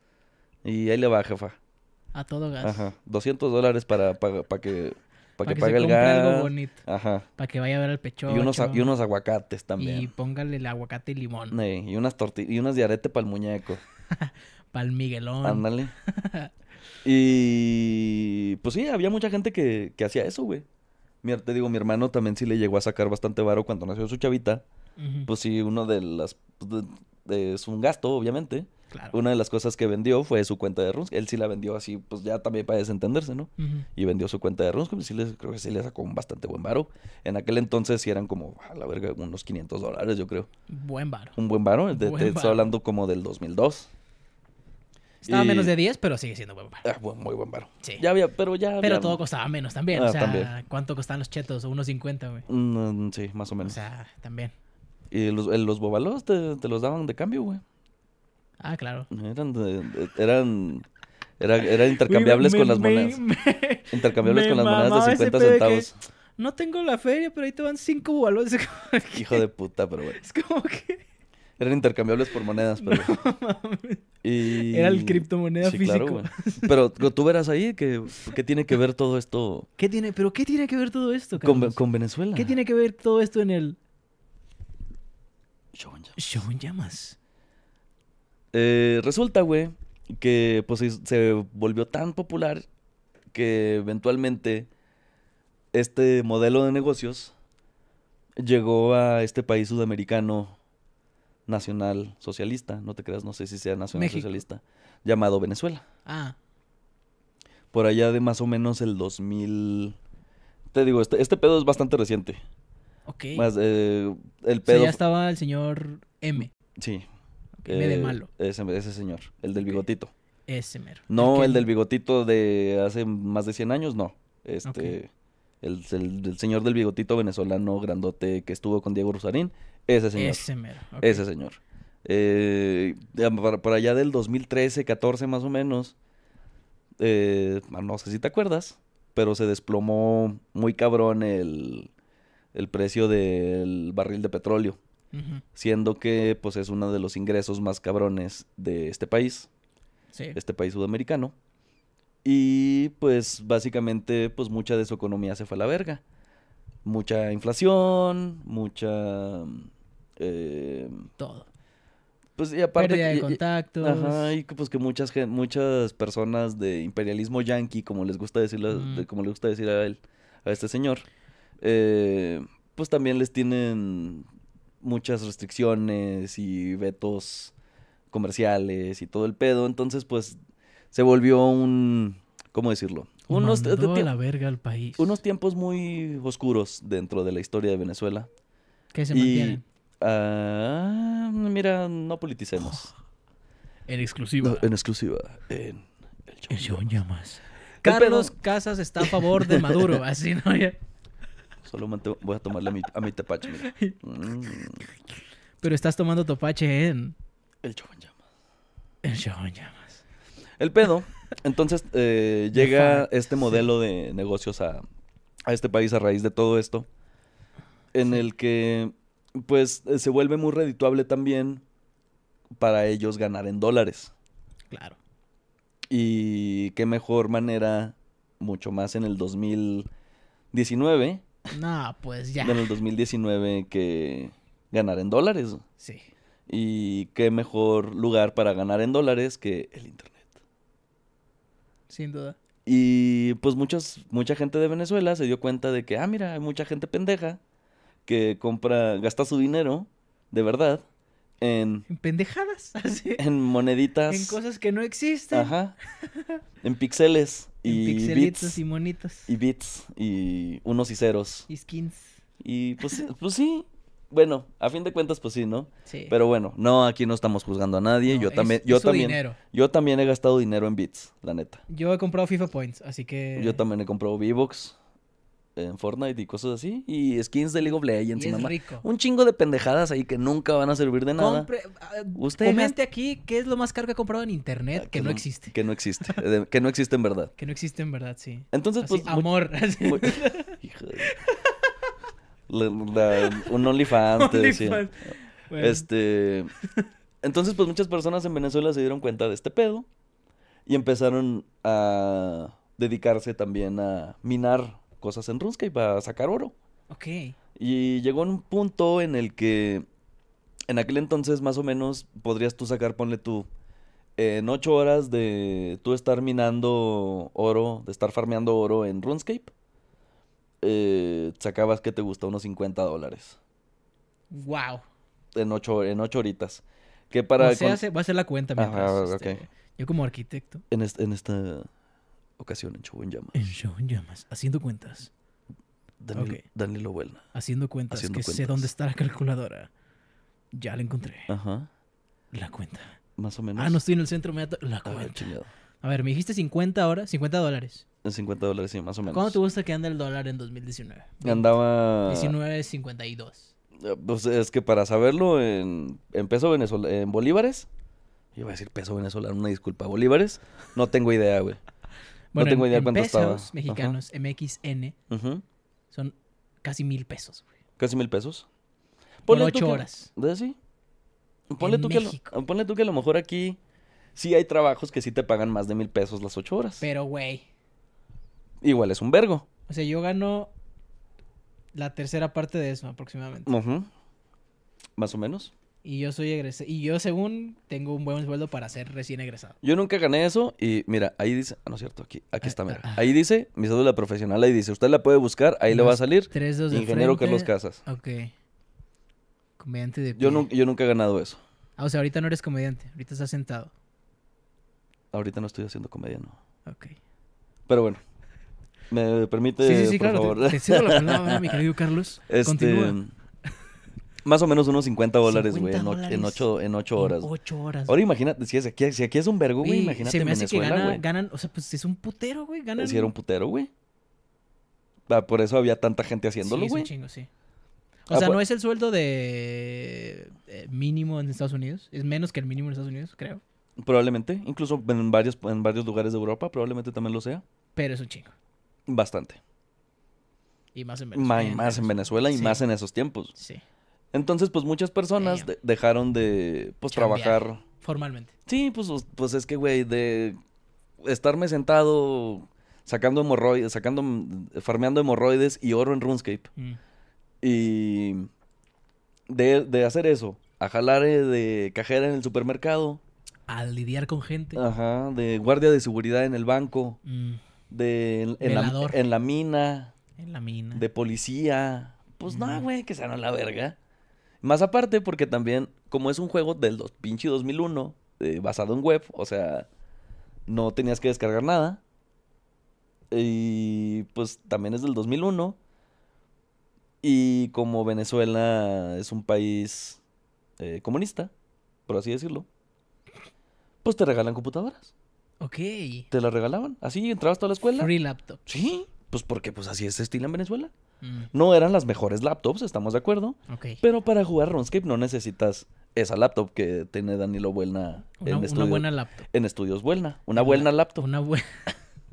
Y ahí le va, jefa. A todo gas. Ajá. 200 dólares para, para, para que para, que, pague el gas. Ajá. Para que vaya a ver el pecho. Y unos, y unos aguacates también. Y póngale el aguacate y limón. y unas tortillas, y unas de para el muñeco. <laughs> para el Miguelón. Ándale. <laughs> y pues sí, había mucha gente que, que hacía eso, güey mi, te digo, mi hermano también sí le llegó a sacar bastante varo cuando nació su chavita. Pues sí, uno de las... Pues, es un gasto, obviamente. Una de las cosas que vendió fue su cuenta de Runscape. Él sí la vendió así, pues ya también para desentenderse, ¿no? Y vendió su cuenta de Runscape. Sí les, creo que sí le sacó un bastante buen varo. En aquel entonces sí eran como, a la verga, unos 500 dólares, yo creo. Buen varo. Un buen varo. está estoy hablando como del 2002. Estaba menos de 10, pero sigue siendo buen bar. Ah, muy buen bar. Sí. Ya había, pero ya. Pero todo costaba menos también. Ah, o sea, ¿cuánto costaban los chetos? ¿1.50, güey? Mm, sí, más o menos. O sea, también. Y los, eh, los bobalos te, los daban de cambio, güey. Ah, claro. Eran. eran. <laughs> intercambiables con las monedas. <laughs> intercambiables con las monedas de 50 centavos. no tengo la feria, pero ahí te van 5 bobalos. <laughs> Hijo de puta, pero güey. Es como que. Eran intercambiables por monedas, pero. <laughs> Era el criptomoneda físico. Pero tú verás ahí que, tiene que ver todo esto. ¿Qué tiene, pero qué tiene que ver todo esto, con, Venezuela. ¿Qué tiene que ver todo esto en el. Show en llamas. Show en llamas. Eh, resulta, güey, que pues, se volvió tan popular que eventualmente este modelo de negocios llegó a este país sudamericano nacional socialista, no te creas, no sé si sea nacional socialista, llamado Venezuela. Ah. Por allá de más o menos el 2000... Te digo, este, este, pedo es bastante reciente. Ok. Eh, el pedo... ya estaba el señor M. Sí. de eh, malo. Ese, ese señor, el del bigotito. Ese mero. No el del bigotito de hace más de 100 años, no. Este... El, señor del bigotito venezolano grandote que estuvo con Diego Rosarín, ese señor. Ese señor. Eh, para, allá del 2013, 14 más o menos, eh, ah, no sé si te acuerdas, pero se desplomó muy cabrón el, precio del barril de petróleo, siendo que pues es uno de los ingresos más cabrones de este país, este país sudamericano. Y pues básicamente pues mucha de su economía se fue a la verga. Mucha inflación, mucha eh, todo. Pues y aparte. Pérdida que, de y pues que muchas, muchas personas de imperialismo yanqui, como les gusta decir, como le gusta decir a él, a este señor, eh, pues también les tienen muchas restricciones y vetos comerciales y todo el pedo. Entonces, pues, se volvió un. ¿Cómo decirlo? Unos, tiempos muy oscuros dentro de la historia de Venezuela. Que se mantienen. Ah, mira, no politicemos. <gasps> En exclusiva. en exclusiva. En el show, llamas. Carlos Casas está a favor de Maduro, <laughs> así no ya. Solo voy a tomarle a mi, tepache, mm. Pero estás tomando topache en... El Chabón llamas. El Chabón llamas. El pedo. Entonces eh, <laughs> llega este modelo de negocios a, a este país a raíz de todo esto, en el que pues eh, se vuelve muy redituable también para ellos ganar en dólares. Claro. Y qué mejor manera, mucho más en el 2019. No, pues ya. En el 2019 que ganar en dólares. Sí. Y qué mejor lugar para ganar en dólares que el Internet. Sin duda. Y pues muchas, mucha gente de Venezuela se dio cuenta de que, ah, mira, hay mucha gente pendeja que compra, gasta su dinero, de verdad, en... En pendejadas, <laughs> En moneditas. En cosas que no existen. Ajá. <laughs> En pixeles. y pixelitos bits, y monitos. Y bits y unos y ceros. Y skins. Y pues, pues sí, bueno, a fin de cuentas, pues sí, ¿no? Sí. Pero bueno, no, aquí no estamos juzgando a nadie. yo también, yo también, dinero. yo también he gastado dinero en bits, la neta. Yo he comprado FIFA Points, así que. Yo también he comprado v Box en Fortnite y cosas así. Y skins de League of Legends y, Un chingo de pendejadas ahí que nunca van a servir de nada. Compre... Ah, Usted comente aquí qué es lo más caro que he comprado en internet ah, que, no, existe. Que no existe. que no existe en verdad. Que no existe en verdad, sí. Entonces, pues. Amor. un OnlyFans, Este. Entonces, pues muchas personas en Venezuela se dieron cuenta de este pedo y empezaron a dedicarse también a minar cosas en Runescape a sacar oro. Ok. Y llegó un punto en el que en aquel entonces más o menos podrías tú sacar, ponle tú, en ocho horas de tú estar minando oro, de estar farmeando oro en RuneScape, eh, sacabas que te gusta unos 50 dólares. Wow. En ocho, en ocho horitas. Que para... va a ser la cuenta mientras, este, Yo como arquitecto. En, en esta ocasión en Show en Llamas. En Show en Llamas, haciendo cuentas. Daniel, okay. lo Haciendo cuentas, haciendo que sé dónde está la calculadora. Ya la encontré. Ajá. La cuenta. Más o menos. Ah, no estoy en el centro, me La cuenta. a ver, me dijiste 50 ahora, 50 dólares. 50 dólares, sí, más o menos. cómo te gusta que anda el dólar en 2019? Andaba... 19.52. Eh, pues es que para saberlo, en, en peso venezolano, en bolívares, yo iba a decir peso venezolano, una disculpa, bolívares, no tengo idea, güey no tengo idea pesos mexicanos, MXN, son casi mil pesos, ¿Casi mil pesos? Ponle ocho horas. ¿Eh, ¿Sí? Ponle tú, que ponle tú que a lo mejor aquí sí hay trabajos que sí te pagan más de mil pesos las ocho horas. Pero, güey. Igual es un vergo. O sea, yo gano la tercera parte de eso aproximadamente. Más o menos. Y yo soy egresado. Y yo, según, tengo un buen sueldo para ser recién egresado. Yo nunca gané eso. Y mira, ahí dice. Ah, no es cierto. Aquí, aquí ah, está, mira. Ahí dice mi cédula profesional. Ahí dice. Usted la puede buscar. Ahí le va a salir. Tres, dos Ingeniero Carlos Casas. Ok. Comediante de. Yo, yo nunca he ganado eso. Ah, o sea, ahorita no eres comediante. Ahorita estás sentado. Ahorita no estoy haciendo comedia, no. Ok. Pero bueno. ¿Me permite? Sí, sí, sí, claro. Favor? Te, la palabra, <laughs> mi querido Carlos. Este, Continúa más o menos unos 50 dólares, güey, en 8 en ocho horas. 8 horas. Ahora imagínate, si, es aquí, si aquí es un vergo, güey, imagínate. Se me hace que ganan, o sea, pues es un putero, güey, ganan. Si era un putero, güey. Ah, por eso había tanta gente haciéndolo, güey. Sí, es un chingo, sí. Ah, o sea, ¿no es el sueldo de eh, mínimo en Estados Unidos? ¿Es menos que el mínimo en Estados Unidos, creo? Probablemente. Incluso en varios, en varios lugares de Europa probablemente también lo sea. Pero es un chingo. Bastante. Y más en Venezuela. más en Venezuela y más en esos tiempos. Sí. Entonces, pues muchas personas dejaron de, pues, trabajar. Formalmente. Sí, pues, pues es que, güey, de estarme sentado sacando hemorroides, sacando, farmeando hemorroides y oro en RuneScape. Mm. Y de, de, hacer eso, a jalar eh, de cajera en el supermercado. A lidiar con gente. Ajá, de guardia de seguridad en el banco. Mm. De, en, la, mina. En la mina. De policía. Pues no, mm. güey, que se la verga. Más aparte porque también, como es un juego del pinche 2001, eh, basado en web, o sea, no tenías que descargar nada. Y pues también es del 2001. Y como Venezuela es un país eh, comunista, por así decirlo, pues te regalan computadoras. Ok. Te las regalaban. Así entrabas toda la escuela. Free laptop. Sí, pues porque pues así es el estilo en Venezuela. Mm. No eran las mejores laptops, estamos de acuerdo. Pero para jugar RuneScape no necesitas esa laptop que tiene Danilo Buelna Una buena laptop. En estudios buena, Una, buena laptop. Una buena.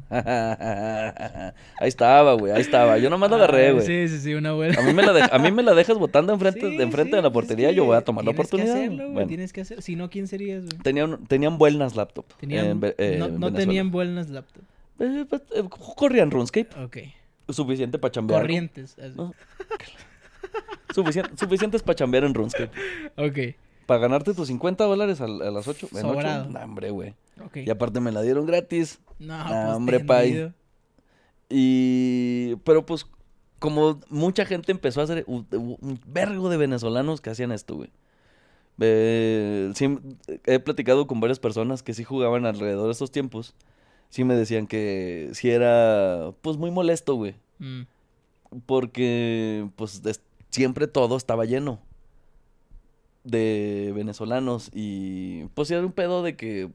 <laughs> ahí estaba, güey, ahí estaba. Yo nomás la agarré, ah, güey. Sí, sí, sí, una buena. A mí me la, a mí me la dejas botando enfrente, de, enfrente de la portería, yo voy a tomar la oportunidad. Que hacerlo, bueno. Tienes que hacerlo, Si no, ¿quién serías, güey? Tenían, buenas laptops. no, tenían buenas laptop. corrían RuneScape. Ok suficiente para chambear. Corrientes. <laughs> suficientes para chambear en RuneScape. Ok. Para ganarte tus 50 dólares a, las 8. Sobrado. nah, hombre, güey. Y aparte me la dieron gratis. No, pues hombre, pay. Y. Pero pues, como mucha gente empezó a hacer un, vergo de venezolanos que hacían esto, güey. Eh, he platicado con varias personas que sí jugaban alrededor de estos tiempos sí me decían que ...si era, pues, muy molesto, güey. Mm. Porque, pues, siempre todo estaba lleno de venezolanos y, pues, era un pedo de que...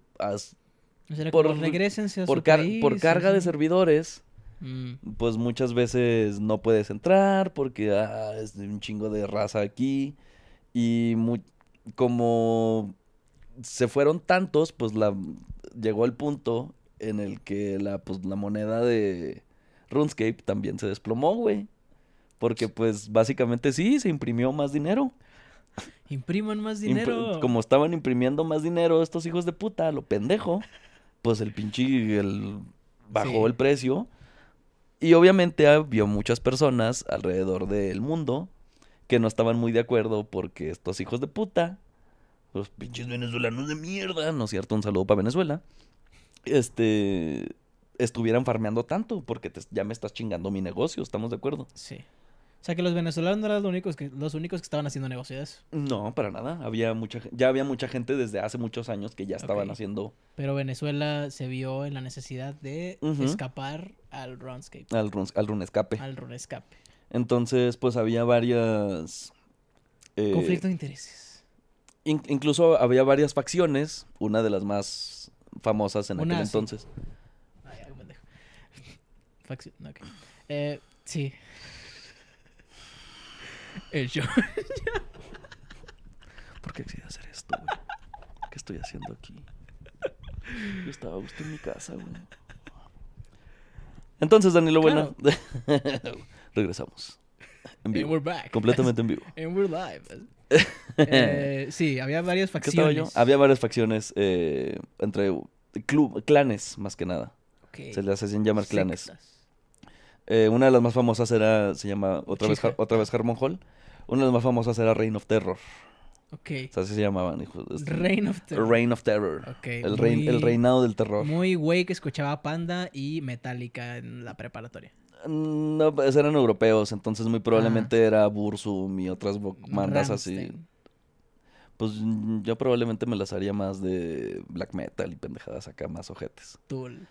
por, regresense por, por carga de servidores, mm. pues muchas veces no puedes entrar porque ah, es un chingo de raza aquí. Y como se fueron tantos, pues la, llegó el punto en el que la, pues, la moneda de RuneScape también se desplomó, güey. Porque pues básicamente sí, se imprimió más dinero. Impriman más dinero. como estaban imprimiendo más dinero estos hijos de puta, lo pendejo, pues el pinche el... bajó el precio. Y obviamente había muchas personas alrededor del mundo que no estaban muy de acuerdo porque estos hijos de puta, los pues, pinches venezolanos de mierda, ¿no es cierto? Un saludo para Venezuela este, estuvieran farmeando tanto, porque ya me estás chingando mi negocio, ¿estamos de acuerdo? Sí. O sea que los venezolanos no eran los únicos que, los únicos que estaban haciendo negocios. No, para nada. Había ya había mucha gente desde hace muchos años que ya estaban haciendo. Pero Venezuela se vio en la necesidad de escapar al runescape. Al, run, al runescape. Al runescape. Entonces, pues había varias. Eh, Conflicto de intereses. incluso había varias facciones. Una de las más famosas en aquel entonces. Ay, pendejo. eh, sí. El yo <laughs> ¿Por qué decidí hacer esto, güey? ¿Qué estoy haciendo aquí? Yo estaba a en mi casa, güey. Entonces, Danilo, bueno, <laughs> regresamos. En vivo. we're back. Completamente en vivo. <laughs> And we're eh, sí, había varias <laughs> facciones. Había varias facciones eh, entre club, clanes, más que nada. Se les hacían llamar clanes. Eh, una de las más famosas era, se llama otra vez, otra vez Harmon Hall. Una de las más famosas era Reign of Terror. Ok. así se llamaban, hijos. Este. Reign of Terror. Reign of Terror. el, el reinado del terror. Muy güey que escuchaba Panda y Metallica en la preparatoria. No, pues eran europeos, entonces muy probablemente ah. era Bursum y otras bandas así. Pues mm, yo probablemente me las haría más de black metal y pendejadas acá, más ojetes. Tool.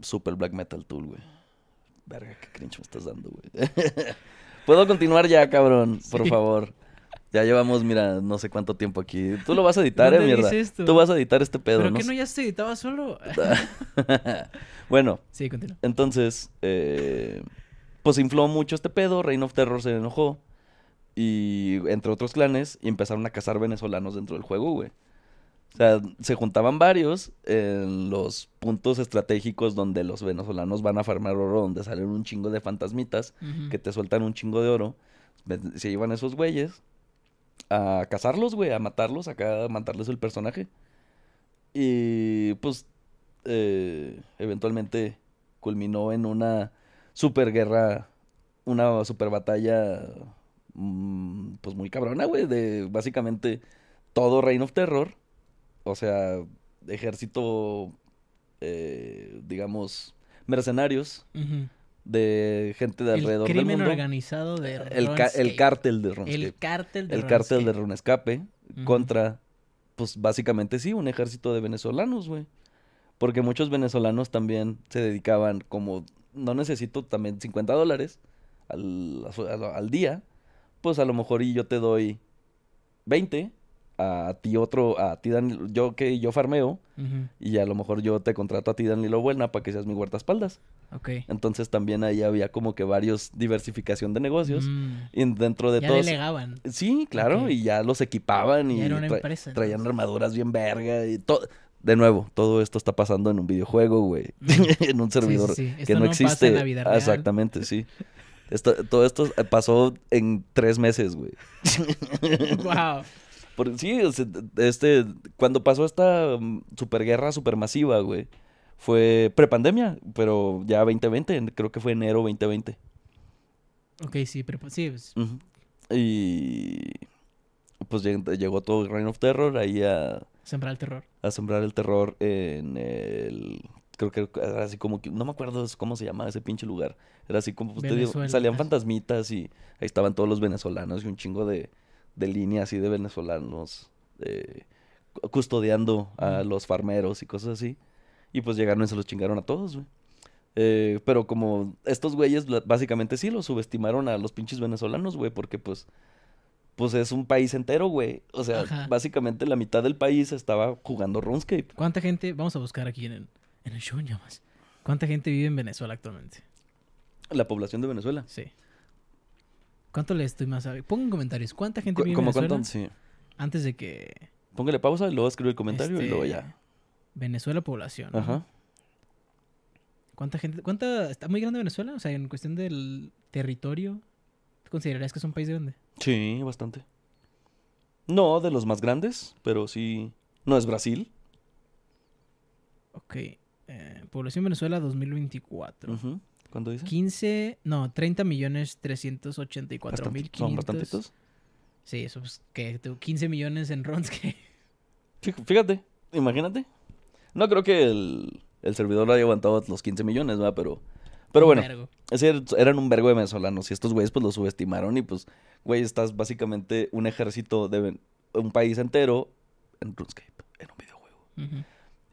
Super black metal tool, güey. Verga, qué cringe me estás dando, güey. <laughs> Puedo continuar ya, cabrón, por favor. Ya llevamos, mira, no sé cuánto tiempo aquí. Tú lo vas a editar, eh, mierda. Tú vas a editar este pedo, ¿Pero ¿no? no ya se editaba solo? <laughs> bueno. Sí, continúa. Entonces, eh, pues infló mucho este pedo. Reino of Terror se enojó. Y entre otros clanes, y empezaron a cazar venezolanos dentro del juego, güey. O sea, se juntaban varios en los puntos estratégicos donde los venezolanos van a farmar oro, donde salen un chingo de fantasmitas que te sueltan un chingo de oro. Se iban esos güeyes a cazarlos, güey, a matarlos, acá a matarles el personaje. Y pues eh, eventualmente culminó en una superguerra, una super batalla mm, pues muy cabrona, güey, de básicamente todo Reino of Terror, o sea, ejército, eh, digamos, mercenarios de gente de alrededor del mundo. El crimen organizado de el, el, cártel de Runescape. El cártel de El cártel de Runescape contra, pues básicamente sí, un ejército de venezolanos, güey. Porque muchos venezolanos también se dedicaban como, no necesito también 50 dólares al, día, pues a lo mejor y yo te doy 20 a ti otro, a ti Danilo, yo que yo farmeo y a lo mejor yo te contrato a ti Danilo Buena para que seas mi guardaespaldas. Ok. Entonces también ahí había como que varios diversificación de negocios mm. y dentro de ya todos. delegaban. Sí, claro, y ya los equipaban y, traían armaduras bien verga De nuevo, todo esto está pasando en un videojuego, güey, mm. <laughs> en un servidor que no, existe. Exactamente, sí. Esto, todo esto eh, pasó en tres meses, güey. wow. <laughs> sí, este, cuando pasó esta mm, superguerra supermasiva, güey, fue prepandemia, pero ya 2020, creo que fue enero 2020. Ok, sí, pero sí. Pues. Y pues llegó todo el Reign of Terror ahí a... Sembrar el terror. A sembrar el terror en el... Creo que era así como que... No me acuerdo cómo se llamaba ese pinche lugar. Era así como... Pues, salían fantasmitas y ahí estaban todos los venezolanos y un chingo de de línea así de venezolanos eh, custodiando a los farmeros y cosas así. Y pues llegaron y se los chingaron a todos, güey. Eh, pero como estos güeyes básicamente sí los subestimaron a los pinches venezolanos, güey, porque pues pues es un país entero, güey. O sea, básicamente la mitad del país estaba jugando RuneScape. ¿Cuánta gente, vamos a buscar aquí en el, en el show, ¿Cuánta gente vive en Venezuela actualmente? La población de Venezuela. Sí. ¿Cuánto le estoy más? Pongan comentarios. ¿Cuánta gente vive como cuánto? Sí. Antes de que. Póngale pausa y luego escribe el comentario y luego ya. Este, Venezuela población. Ajá. ¿Cuánta gente? ¿Cuánta? ¿Está muy grande Venezuela? O sea, en cuestión del territorio, considerarías que es un país grande? Sí, bastante. No de los más grandes, pero sí. No es Brasil. Ok. Eh, población Venezuela 2024. Ajá. ¿Cuánto dice? 15, no, 30 millones 384 mil ¿Son bastantitos? Sí, eso pues, que 15 millones en RuneScape? <laughs> Fíjate, imagínate. No creo que el, servidor haya aguantado los 15 millones, ¿verdad? Pero, pero bueno, es, eran un vergo de venezolanos y estos güeyes pues los subestimaron y pues, güey, estás básicamente un ejército de un país entero en RuneScape, en un videojuego.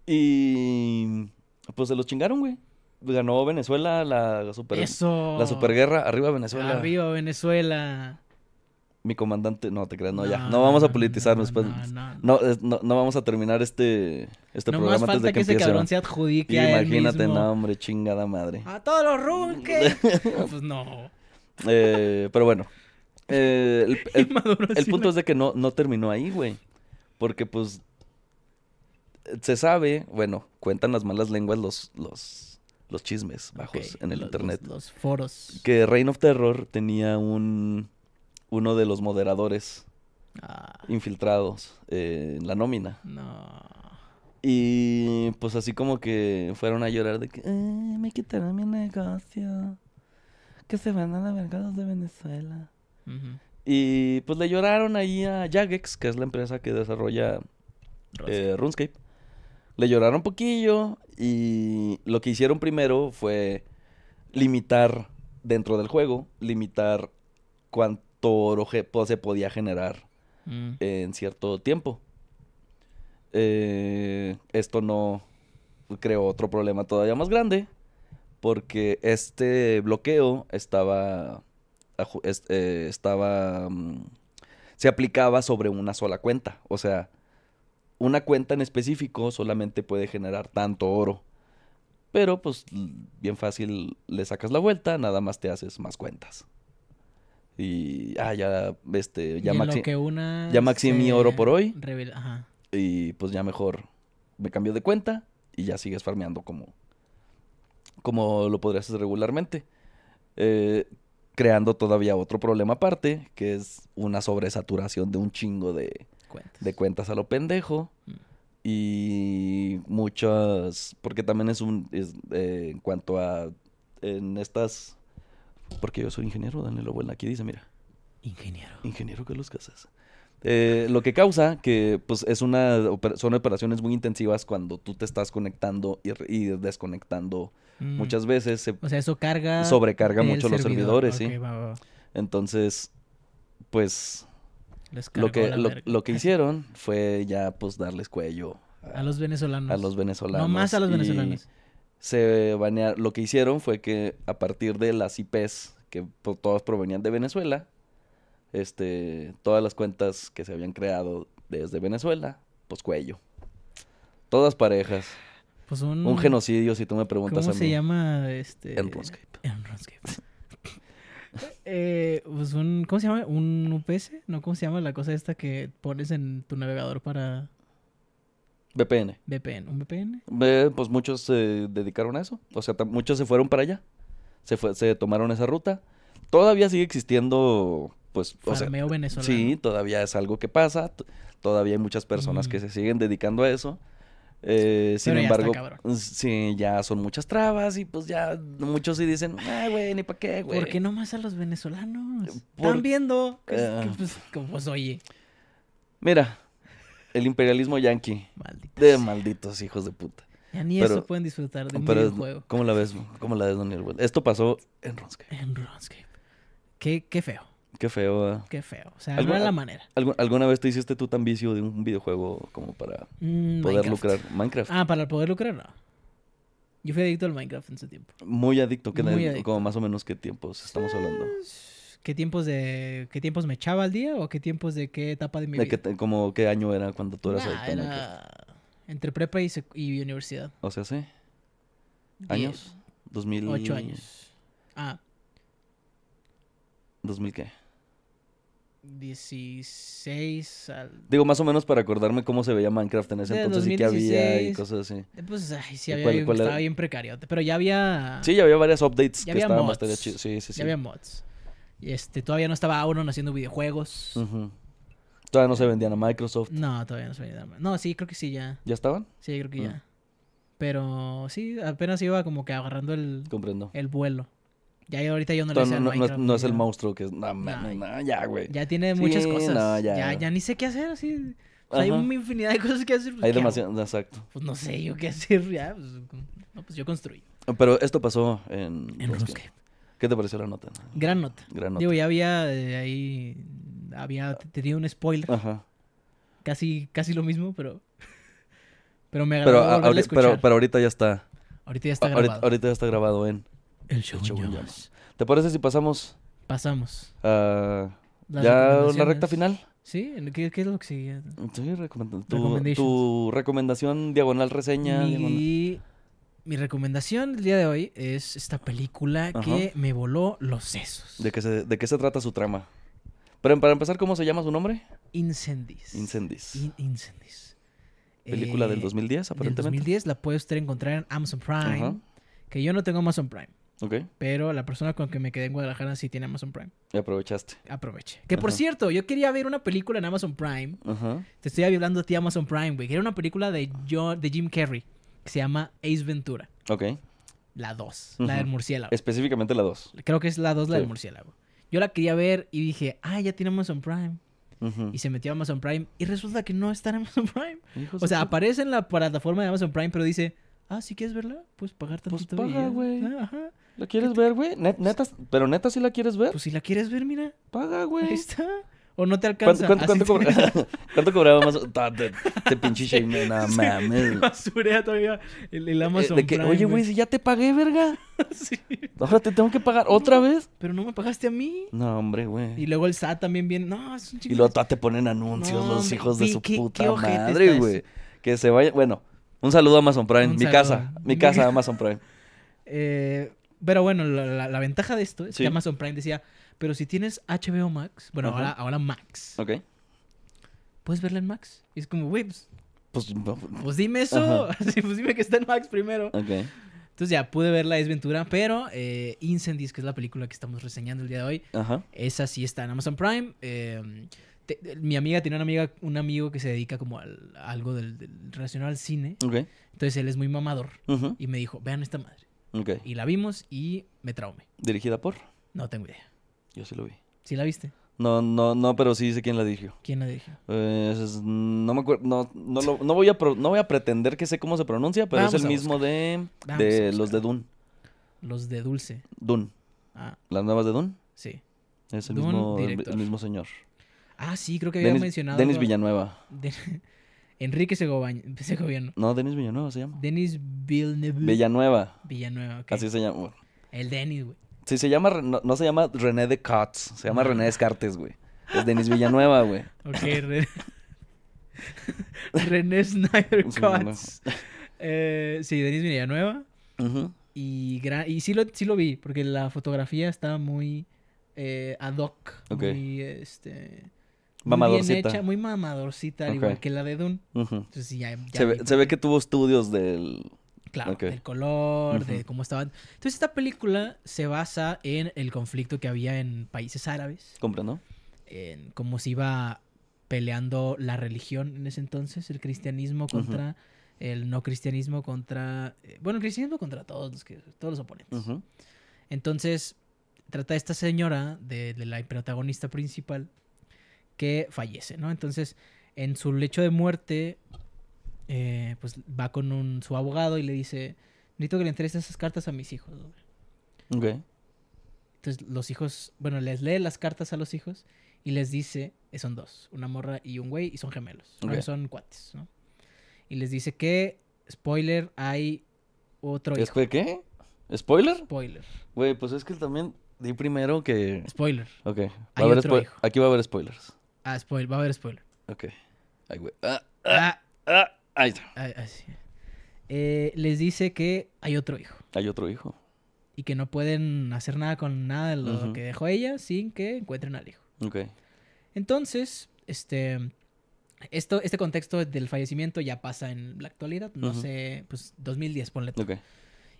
Y pues se los chingaron, güey ganó Venezuela la, super, Eso. la superguerra. Arriba Venezuela. Arriba Venezuela. Mi comandante, no te creas, no, ya. No vamos a politizarnos, no, pues. no, No, no, vamos a terminar este, este programa antes de que, que ese cabrón se adjudique Imagínate, a no, hombre, chingada madre. A todos los runques. <laughs> <laughs> pues no. Eh, pero bueno. Eh, el, <laughs> punto es de que no, no terminó ahí, güey. Porque pues se sabe, bueno, cuentan las malas lenguas los, los los chismes bajos en el internet. Los, foros. Que Reign of Terror tenía un uno de los moderadores ah. infiltrados eh, en la nómina. No. Y pues así como que fueron a llorar de que eh, me quitaron mi negocio. Que se van a la verga de Venezuela. Y pues le lloraron ahí a Jagex, que es la empresa que desarrolla RuneScape. Eh, le lloraron un poquillo y lo que hicieron primero fue limitar dentro del juego, limitar cuánto oro se podía generar mm. en cierto tiempo. Eh, esto no creó otro problema todavía más grande porque este bloqueo estaba eh, estaba mm, se aplicaba sobre una sola cuenta, o sea, una cuenta en específico solamente puede generar tanto oro. Pero pues bien fácil le sacas la vuelta, nada más te haces más cuentas. Y ah, ya este ya, maxi ya maxi mi oro por hoy. Y pues ya mejor me cambio de cuenta y ya sigues farmeando como como lo podrías hacer regularmente. Eh, creando todavía otro problema aparte, que es una sobresaturación de un chingo de, cuentas. de cuentas a lo pendejo. Mm. Y muchas, porque también es un, eh, en cuanto a, en estas, porque yo soy ingeniero, Daniel Buena. aquí dice, mira. Ingeniero. Ingeniero que los Casas. Eh, lo que causa que pues es una son operaciones muy intensivas cuando tú te estás conectando y, desconectando mm. muchas veces se o sea eso carga sobrecarga mucho los servidores sí entonces pues lo que, lo, que hicieron fue ya pues darles cuello. A, los venezolanos. A los venezolanos. No más a los venezolanos. Se lo que hicieron fue que a partir de las IPs, que pues, todas provenían de Venezuela, este, todas las cuentas que se habían creado desde Venezuela, pues cuello. Todas parejas. Pues un, genocidio, si tú me preguntas ¿Cómo a mí. se llama este? En Runescape. En eh, pues un, ¿cómo se llama? ¿Un UPS? ¿No? ¿Cómo se llama la cosa esta que pones en tu navegador para... VPN. VPN, ¿un VPN? pues muchos se dedicaron a eso. O sea, muchos se fueron para allá. Se, se tomaron esa ruta. Todavía sigue existiendo, pues... o sea, Sí, todavía es algo que pasa. Todavía hay muchas personas mm. que se siguen dedicando a eso. Eh, sin embargo, sí, ya son muchas trabas y pues ya muchos sí dicen, ay, güey, ni para qué, güey. ¿Por qué no más a los venezolanos? Están viendo. Ah. Pues, como pues, oye. Mira, el imperialismo yanqui. De malditos hijos de puta. Ya ni eso pueden disfrutar de un pero, juego. ¿Cómo la ves? ¿Cómo la ves, Daniel? Esto pasó en RuneScape. En RuneScape. Qué, qué feo. Qué feo, Qué feo. O sea, alguna la manera. ¿alguna, vez te hiciste tú tan vicio de un videojuego como para mm, poder lucrar? Minecraft. Ah, para poder lucrar, no. Yo fui adicto al Minecraft en su tiempo. Muy adicto, ¿qué como más o menos qué tiempos estamos hablando. Pues, ¿Qué tiempos de qué tiempos me echaba al día o qué tiempos de qué etapa de mi vida? como qué año era cuando tú eras era... entre prepa y, universidad. O sea, sí. ¿Años? Ocho años. Ah. ¿2000 qué? 16 Digo, más o menos para acordarme cómo se veía Minecraft en ese entonces y qué había y cosas así. Eh, pues, ay, sí, había estaba bien precario. Pero ya había... Sí, ya había varias updates que estaban bastante chidos. Sí, sí, sí. Ya había mods. Y este, todavía no estaba Auron haciendo videojuegos. Todavía no se vendían a Microsoft. No, todavía no se vendían a Microsoft. No, sí, creo que sí, ya. ¿Ya estaban? Sí, creo que ah. ya. Pero sí, apenas iba como que agarrando el... Comprendo. El vuelo. Ya ahorita yo no le sé no, no, es el monstruo que es. No, ya, güey. Ya tiene muchas cosas. Ya. ya. ni sé qué hacer, así. hay una infinidad de cosas que hacer. Pues, hay demasiado, exacto. Pues no sé yo qué hacer, ya. Pues, no, pues yo construí. Pero esto pasó en. En ¿Qué te pareció la nota? Gran nota. Gran nota. Digo, ya había eh, ahí. Había. tenido un spoiler. Ajá. Casi, casi lo mismo, pero. Pero me agradó pero, Pero, ahorita ya está. Ahorita ya está grabado. ahorita ya está grabado en. El show, ¿Te parece si pasamos? Pasamos. ¿Ya la recta final? Sí, ¿qué, es lo que sigue? tu, recomendación, diagonal reseña. Mi, mi recomendación el día de hoy es esta película que me voló los sesos. ¿De qué se, de qué se trata su trama? Pero para empezar, ¿cómo se llama su nombre? Incendies. Incendies. Película eh, del 2010, aparentemente. 2010 la puede usted encontrar en Amazon Prime. Que yo no tengo Amazon Prime. Pero la persona con que me quedé en Guadalajara sí tiene Amazon Prime. Y aprovechaste. Aproveché. Que por cierto, yo quería ver una película en Amazon Prime. Ajá. Te estoy hablando a ti Amazon Prime, güey. Era una película de, de Jim Carrey que se llama Ace Ventura. Ok. La 2, la del murciélago. Específicamente la 2. Creo que es la 2, la del murciélago. Yo la quería ver y dije, ah, ya tiene Amazon Prime. Y se metió a Amazon Prime y resulta que no está en Amazon Prime. o sea, aparece en la plataforma de Amazon Prime, pero dice, ah, si quieres verla, pues pagarte tantito. Pues paga, güey. Ah, ajá. ¿La quieres ver, güey? Pues, pero neta sí la quieres ver. Pues si la quieres ver, mira. Paga, güey. Ahí está. O no te alcanza. <laughs> <laughs> ¿Cuánto, cobraba más? Te, te pinche <laughs> shame, no mames. Basurea todavía el, eh, Amazon. de que, Prime, oye, güey, si ya te pagué, verga. sí. Ahora te tengo que pagar otra vez. Pero no me pagaste a mí. No, hombre, güey. Y luego el SAT también viene. No, es un chico. Y luego te ponen anuncios los hijos de su puta madre, güey. Que se vaya. Bueno, un saludo a Amazon Prime. mi casa. Mi casa, Amazon Prime. Eh, pero bueno, la, ventaja de esto es que Amazon Prime decía, pero si tienes HBO Max, bueno, ahora, ahora Max. ¿Puedes verla en Max? Y es como, güey, pues, pues, pues dime eso. <laughs> pues dime que está en Max primero. Entonces ya pude ver la desventura pero eh, Incendies, que es la película que estamos reseñando el día de hoy, esa sí está en Amazon Prime. Em, mi amiga tiene una amiga, un amigo que se dedica como al, algo del, relacionado al cine. Entonces él es muy mamador y me dijo, vean esta madre. Y la vimos y me traumé. ¿Dirigida por? No tengo idea. Yo sí lo vi. ¿Sí la viste? No, no, no, pero sí sé quién la dirigió. ¿Quién la dirigió? Eh, no me acuerdo, no, no, lo, no, voy a no voy a pretender que sé cómo se pronuncia, pero es el mismo de, los de Dune. Los de Dulce. Dune. Ah. ¿Las nuevas de Dune? Sí. Es el, mismo, señor. Ah, sí, creo que había mencionado. Denis Villanueva. Enrique se <laughs> Segoviano. No, Denis Villanueva se llama. Denis Villeneuve. Villanueva. Villanueva, ok. Así se llama. El Denis, güey. Sí, se llama, no, se llama René Descartes, se llama René ah. Descartes, güey. Es Denis Villanueva, güey. <laughs> Ok, <laughs> René. René Snyder Cuts. sí, Denis Villanueva. Ajá. Y, y sí, lo, sí lo vi, porque la fotografía estaba muy eh, ad hoc. Muy, este, mamadorcita. Muy bien hecha, muy mamadorcita, igual que la de Dune. se, ve, que tuvo estudios del... Claro, del color, de cómo estaban. Entonces, esta película se basa en el conflicto que había en países árabes. Comprendo. En cómo se iba peleando la religión en ese entonces, el cristianismo contra... El no cristianismo contra... Eh, bueno, el cristianismo contra todos los, todos los oponentes. Entonces, trata esta señora, de la protagonista principal, que fallece, ¿no? Entonces, en su lecho de muerte, eh, pues va con su abogado y le dice, necesito que le entregues esas cartas a mis hijos. Ok. Entonces los hijos, bueno, les lee las cartas a los hijos y les dice, eh, son dos, una morra y un güey, y son gemelos, son cuates, ¿no? Y les dice que, spoiler, hay otro ¿Es ¿Qué? ¿Spoiler? Spoiler. Güey, pues es que también di primero que... Spoiler. Ok. Aquí va a haber spoilers. Ah, spoiler, va a haber spoiler. Ok. Ah, ah, ah. ahí está. así. Eh, les dice que hay otro hijo. Hay otro hijo. Y que no pueden hacer nada con nada de lo que dejó ella sin que encuentren al hijo. Ok. Entonces, este. Esto, este contexto del fallecimiento ya pasa en la actualidad, no sé, pues 2010, ponle todo. Okay.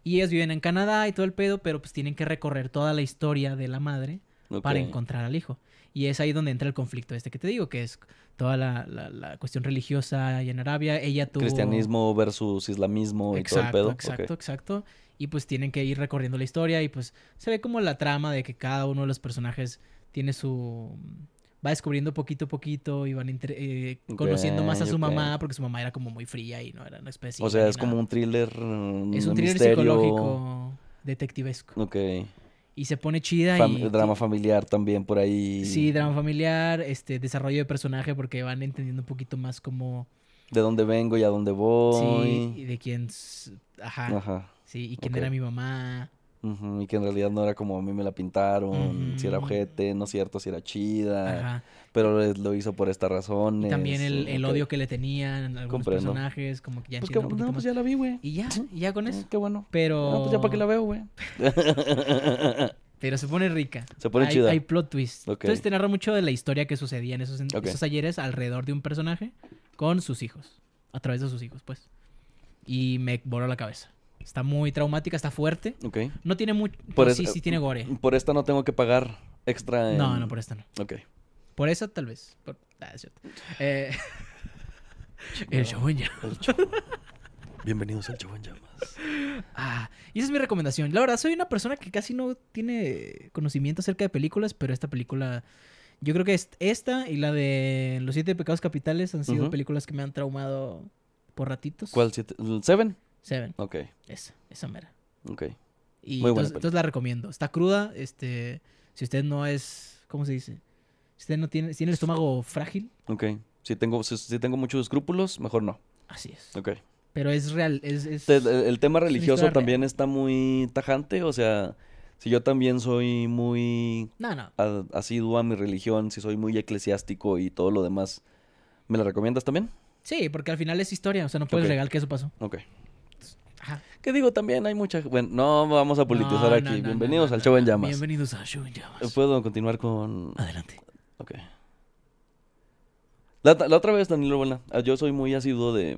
Y ellos viven en Canadá y todo el pedo, pero pues tienen que recorrer toda la historia de la madre para encontrar al hijo. Y es ahí donde entra el conflicto este que te digo, que es toda la, la, la cuestión religiosa y en Arabia. Ella tuvo... Cristianismo versus islamismo exacto, y todo Exacto, exacto. Y pues tienen que ir recorriendo la historia y pues se ve como la trama de que cada uno de los personajes tiene su... Mm, va descubriendo poquito a poquito y van eh, conociendo más a su mamá porque su mamá era como muy fría y no era una especie... O sea, es como un thriller... Es un mm, thriller psicológico, detectivesco. Ok y se pone chida. y, drama familiar también por ahí. Sí, drama familiar, este desarrollo de personaje porque van entendiendo un poquito más cómo... De dónde vengo y a dónde voy. Sí, y de quién... Ajá. Ajá. Sí, y quién era mi mamá y que en realidad no era como a mí me la pintaron, si era ojete, no es cierto, si era chida, pero lo hizo por estas razones. también el, odio que le tenían algunos personajes, como que ya pues, pues ya la vi, güey. Y ya, ¿Y ya con eh, eso. Qué bueno. Pero... pues ya para que la veo, güey. <laughs> pero se pone rica. Se pone hay, Hay plot twist. Entonces te narra mucho de la historia que sucedía en esos, esos ayeres alrededor de un personaje con sus hijos, a través de sus hijos, pues. Y me voló la cabeza. Está muy traumática, está fuerte. No tiene mucho. Por pues sí, sí tiene gore. Por esta no tengo que pagar extra. No, no, por esta no. Ok. Por esa tal vez. el show Bienvenidos al show Ah, y esa es mi recomendación. La verdad, soy una persona que casi no tiene conocimiento acerca de películas, pero esta película. Yo creo que esta y la de Los Siete Pecados Capitales han sido películas que me han traumado por ratitos. ¿Cuál? Siete? ¿Seven? Seven. Ok. Esa, esa mera. Ok. Y Muy entonces, entonces, la recomiendo. Está cruda, este, si usted no es, ¿cómo se dice? Si usted no tiene, si tiene el estómago frágil. Ok. Si tengo, si, tengo muchos escrúpulos, mejor no. Así es. Ok. Pero es real, es... es el, tema religioso también está muy tajante, o sea, si yo también soy muy no, no. asiduo a mi religión, si soy muy eclesiástico y todo lo demás, ¿me la recomiendas también? Sí, porque al final es historia, o sea, no puedes regalar que eso pasó. Ok, que digo, también hay mucha... Bueno, no vamos a politizar aquí. Bienvenidos al show en llamas. Bienvenidos al show en llamas. Eh, ¿Puedo continuar con...? Adelante. Ok. La, otra vez, Danilo, buena ah, yo soy muy asiduo de...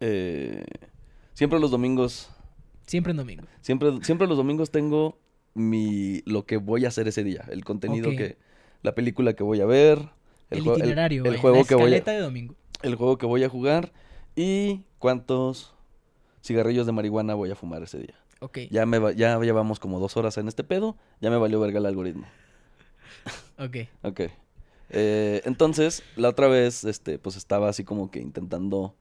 Eh, siempre los domingos... Siempre en domingo. Siempre, siempre los domingos tengo mi lo que voy a hacer ese día, el contenido que la película que voy a ver, el, itinerario, el, juego que voy a de domingo. el juego que voy a jugar y cuántos cigarrillos de marihuana voy a fumar ese día. Ok. Ya, me ya llevamos como dos horas en este pedo, ya me valió verga el algoritmo. Ok. <laughs> ok. Eh, entonces, la otra vez, este, pues estaba así como que intentando,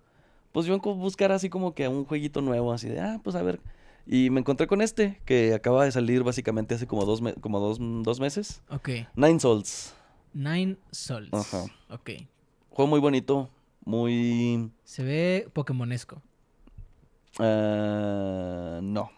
pues yo buscar así como que un jueguito nuevo, así de, ah, pues a ver. Y me encontré con este, que acaba de salir básicamente hace como dos, como meses. Ok. Nine Souls. Nine Souls. Ajá. Ok. Juego muy bonito, muy... Se ve pokémonesco. Eh, no.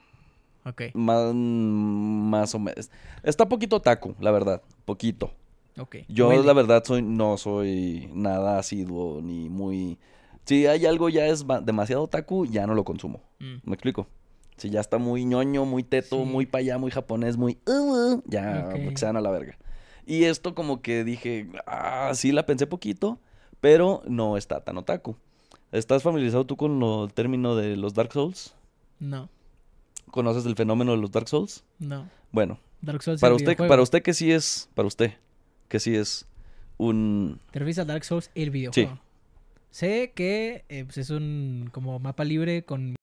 Ok. Más, o menos. Está poquito taco, la verdad. Poquito. Ok. Yo, la verdad, soy no soy nada asiduo ni muy. Si hay algo ya es demasiado taco ya no lo consumo. Mm. ¿Me explico? Si ya está muy ñoño, muy teto, muy muy allá, muy japonés, muy... Uh, uh, ya, se a la verga. Y esto como que dije, ah, sí la pensé poquito, pero no está tan otaku. ¿Estás familiarizado tú con el término de los Dark Souls? No. ¿Conoces el fenómeno de los Dark Souls? No. Bueno. Dark Souls para usted, para usted que sí es, para usted que sí es un. ¿Te refieres Dark Souls el videojuego? Sí. Sé que eh, pues, es un como mapa libre con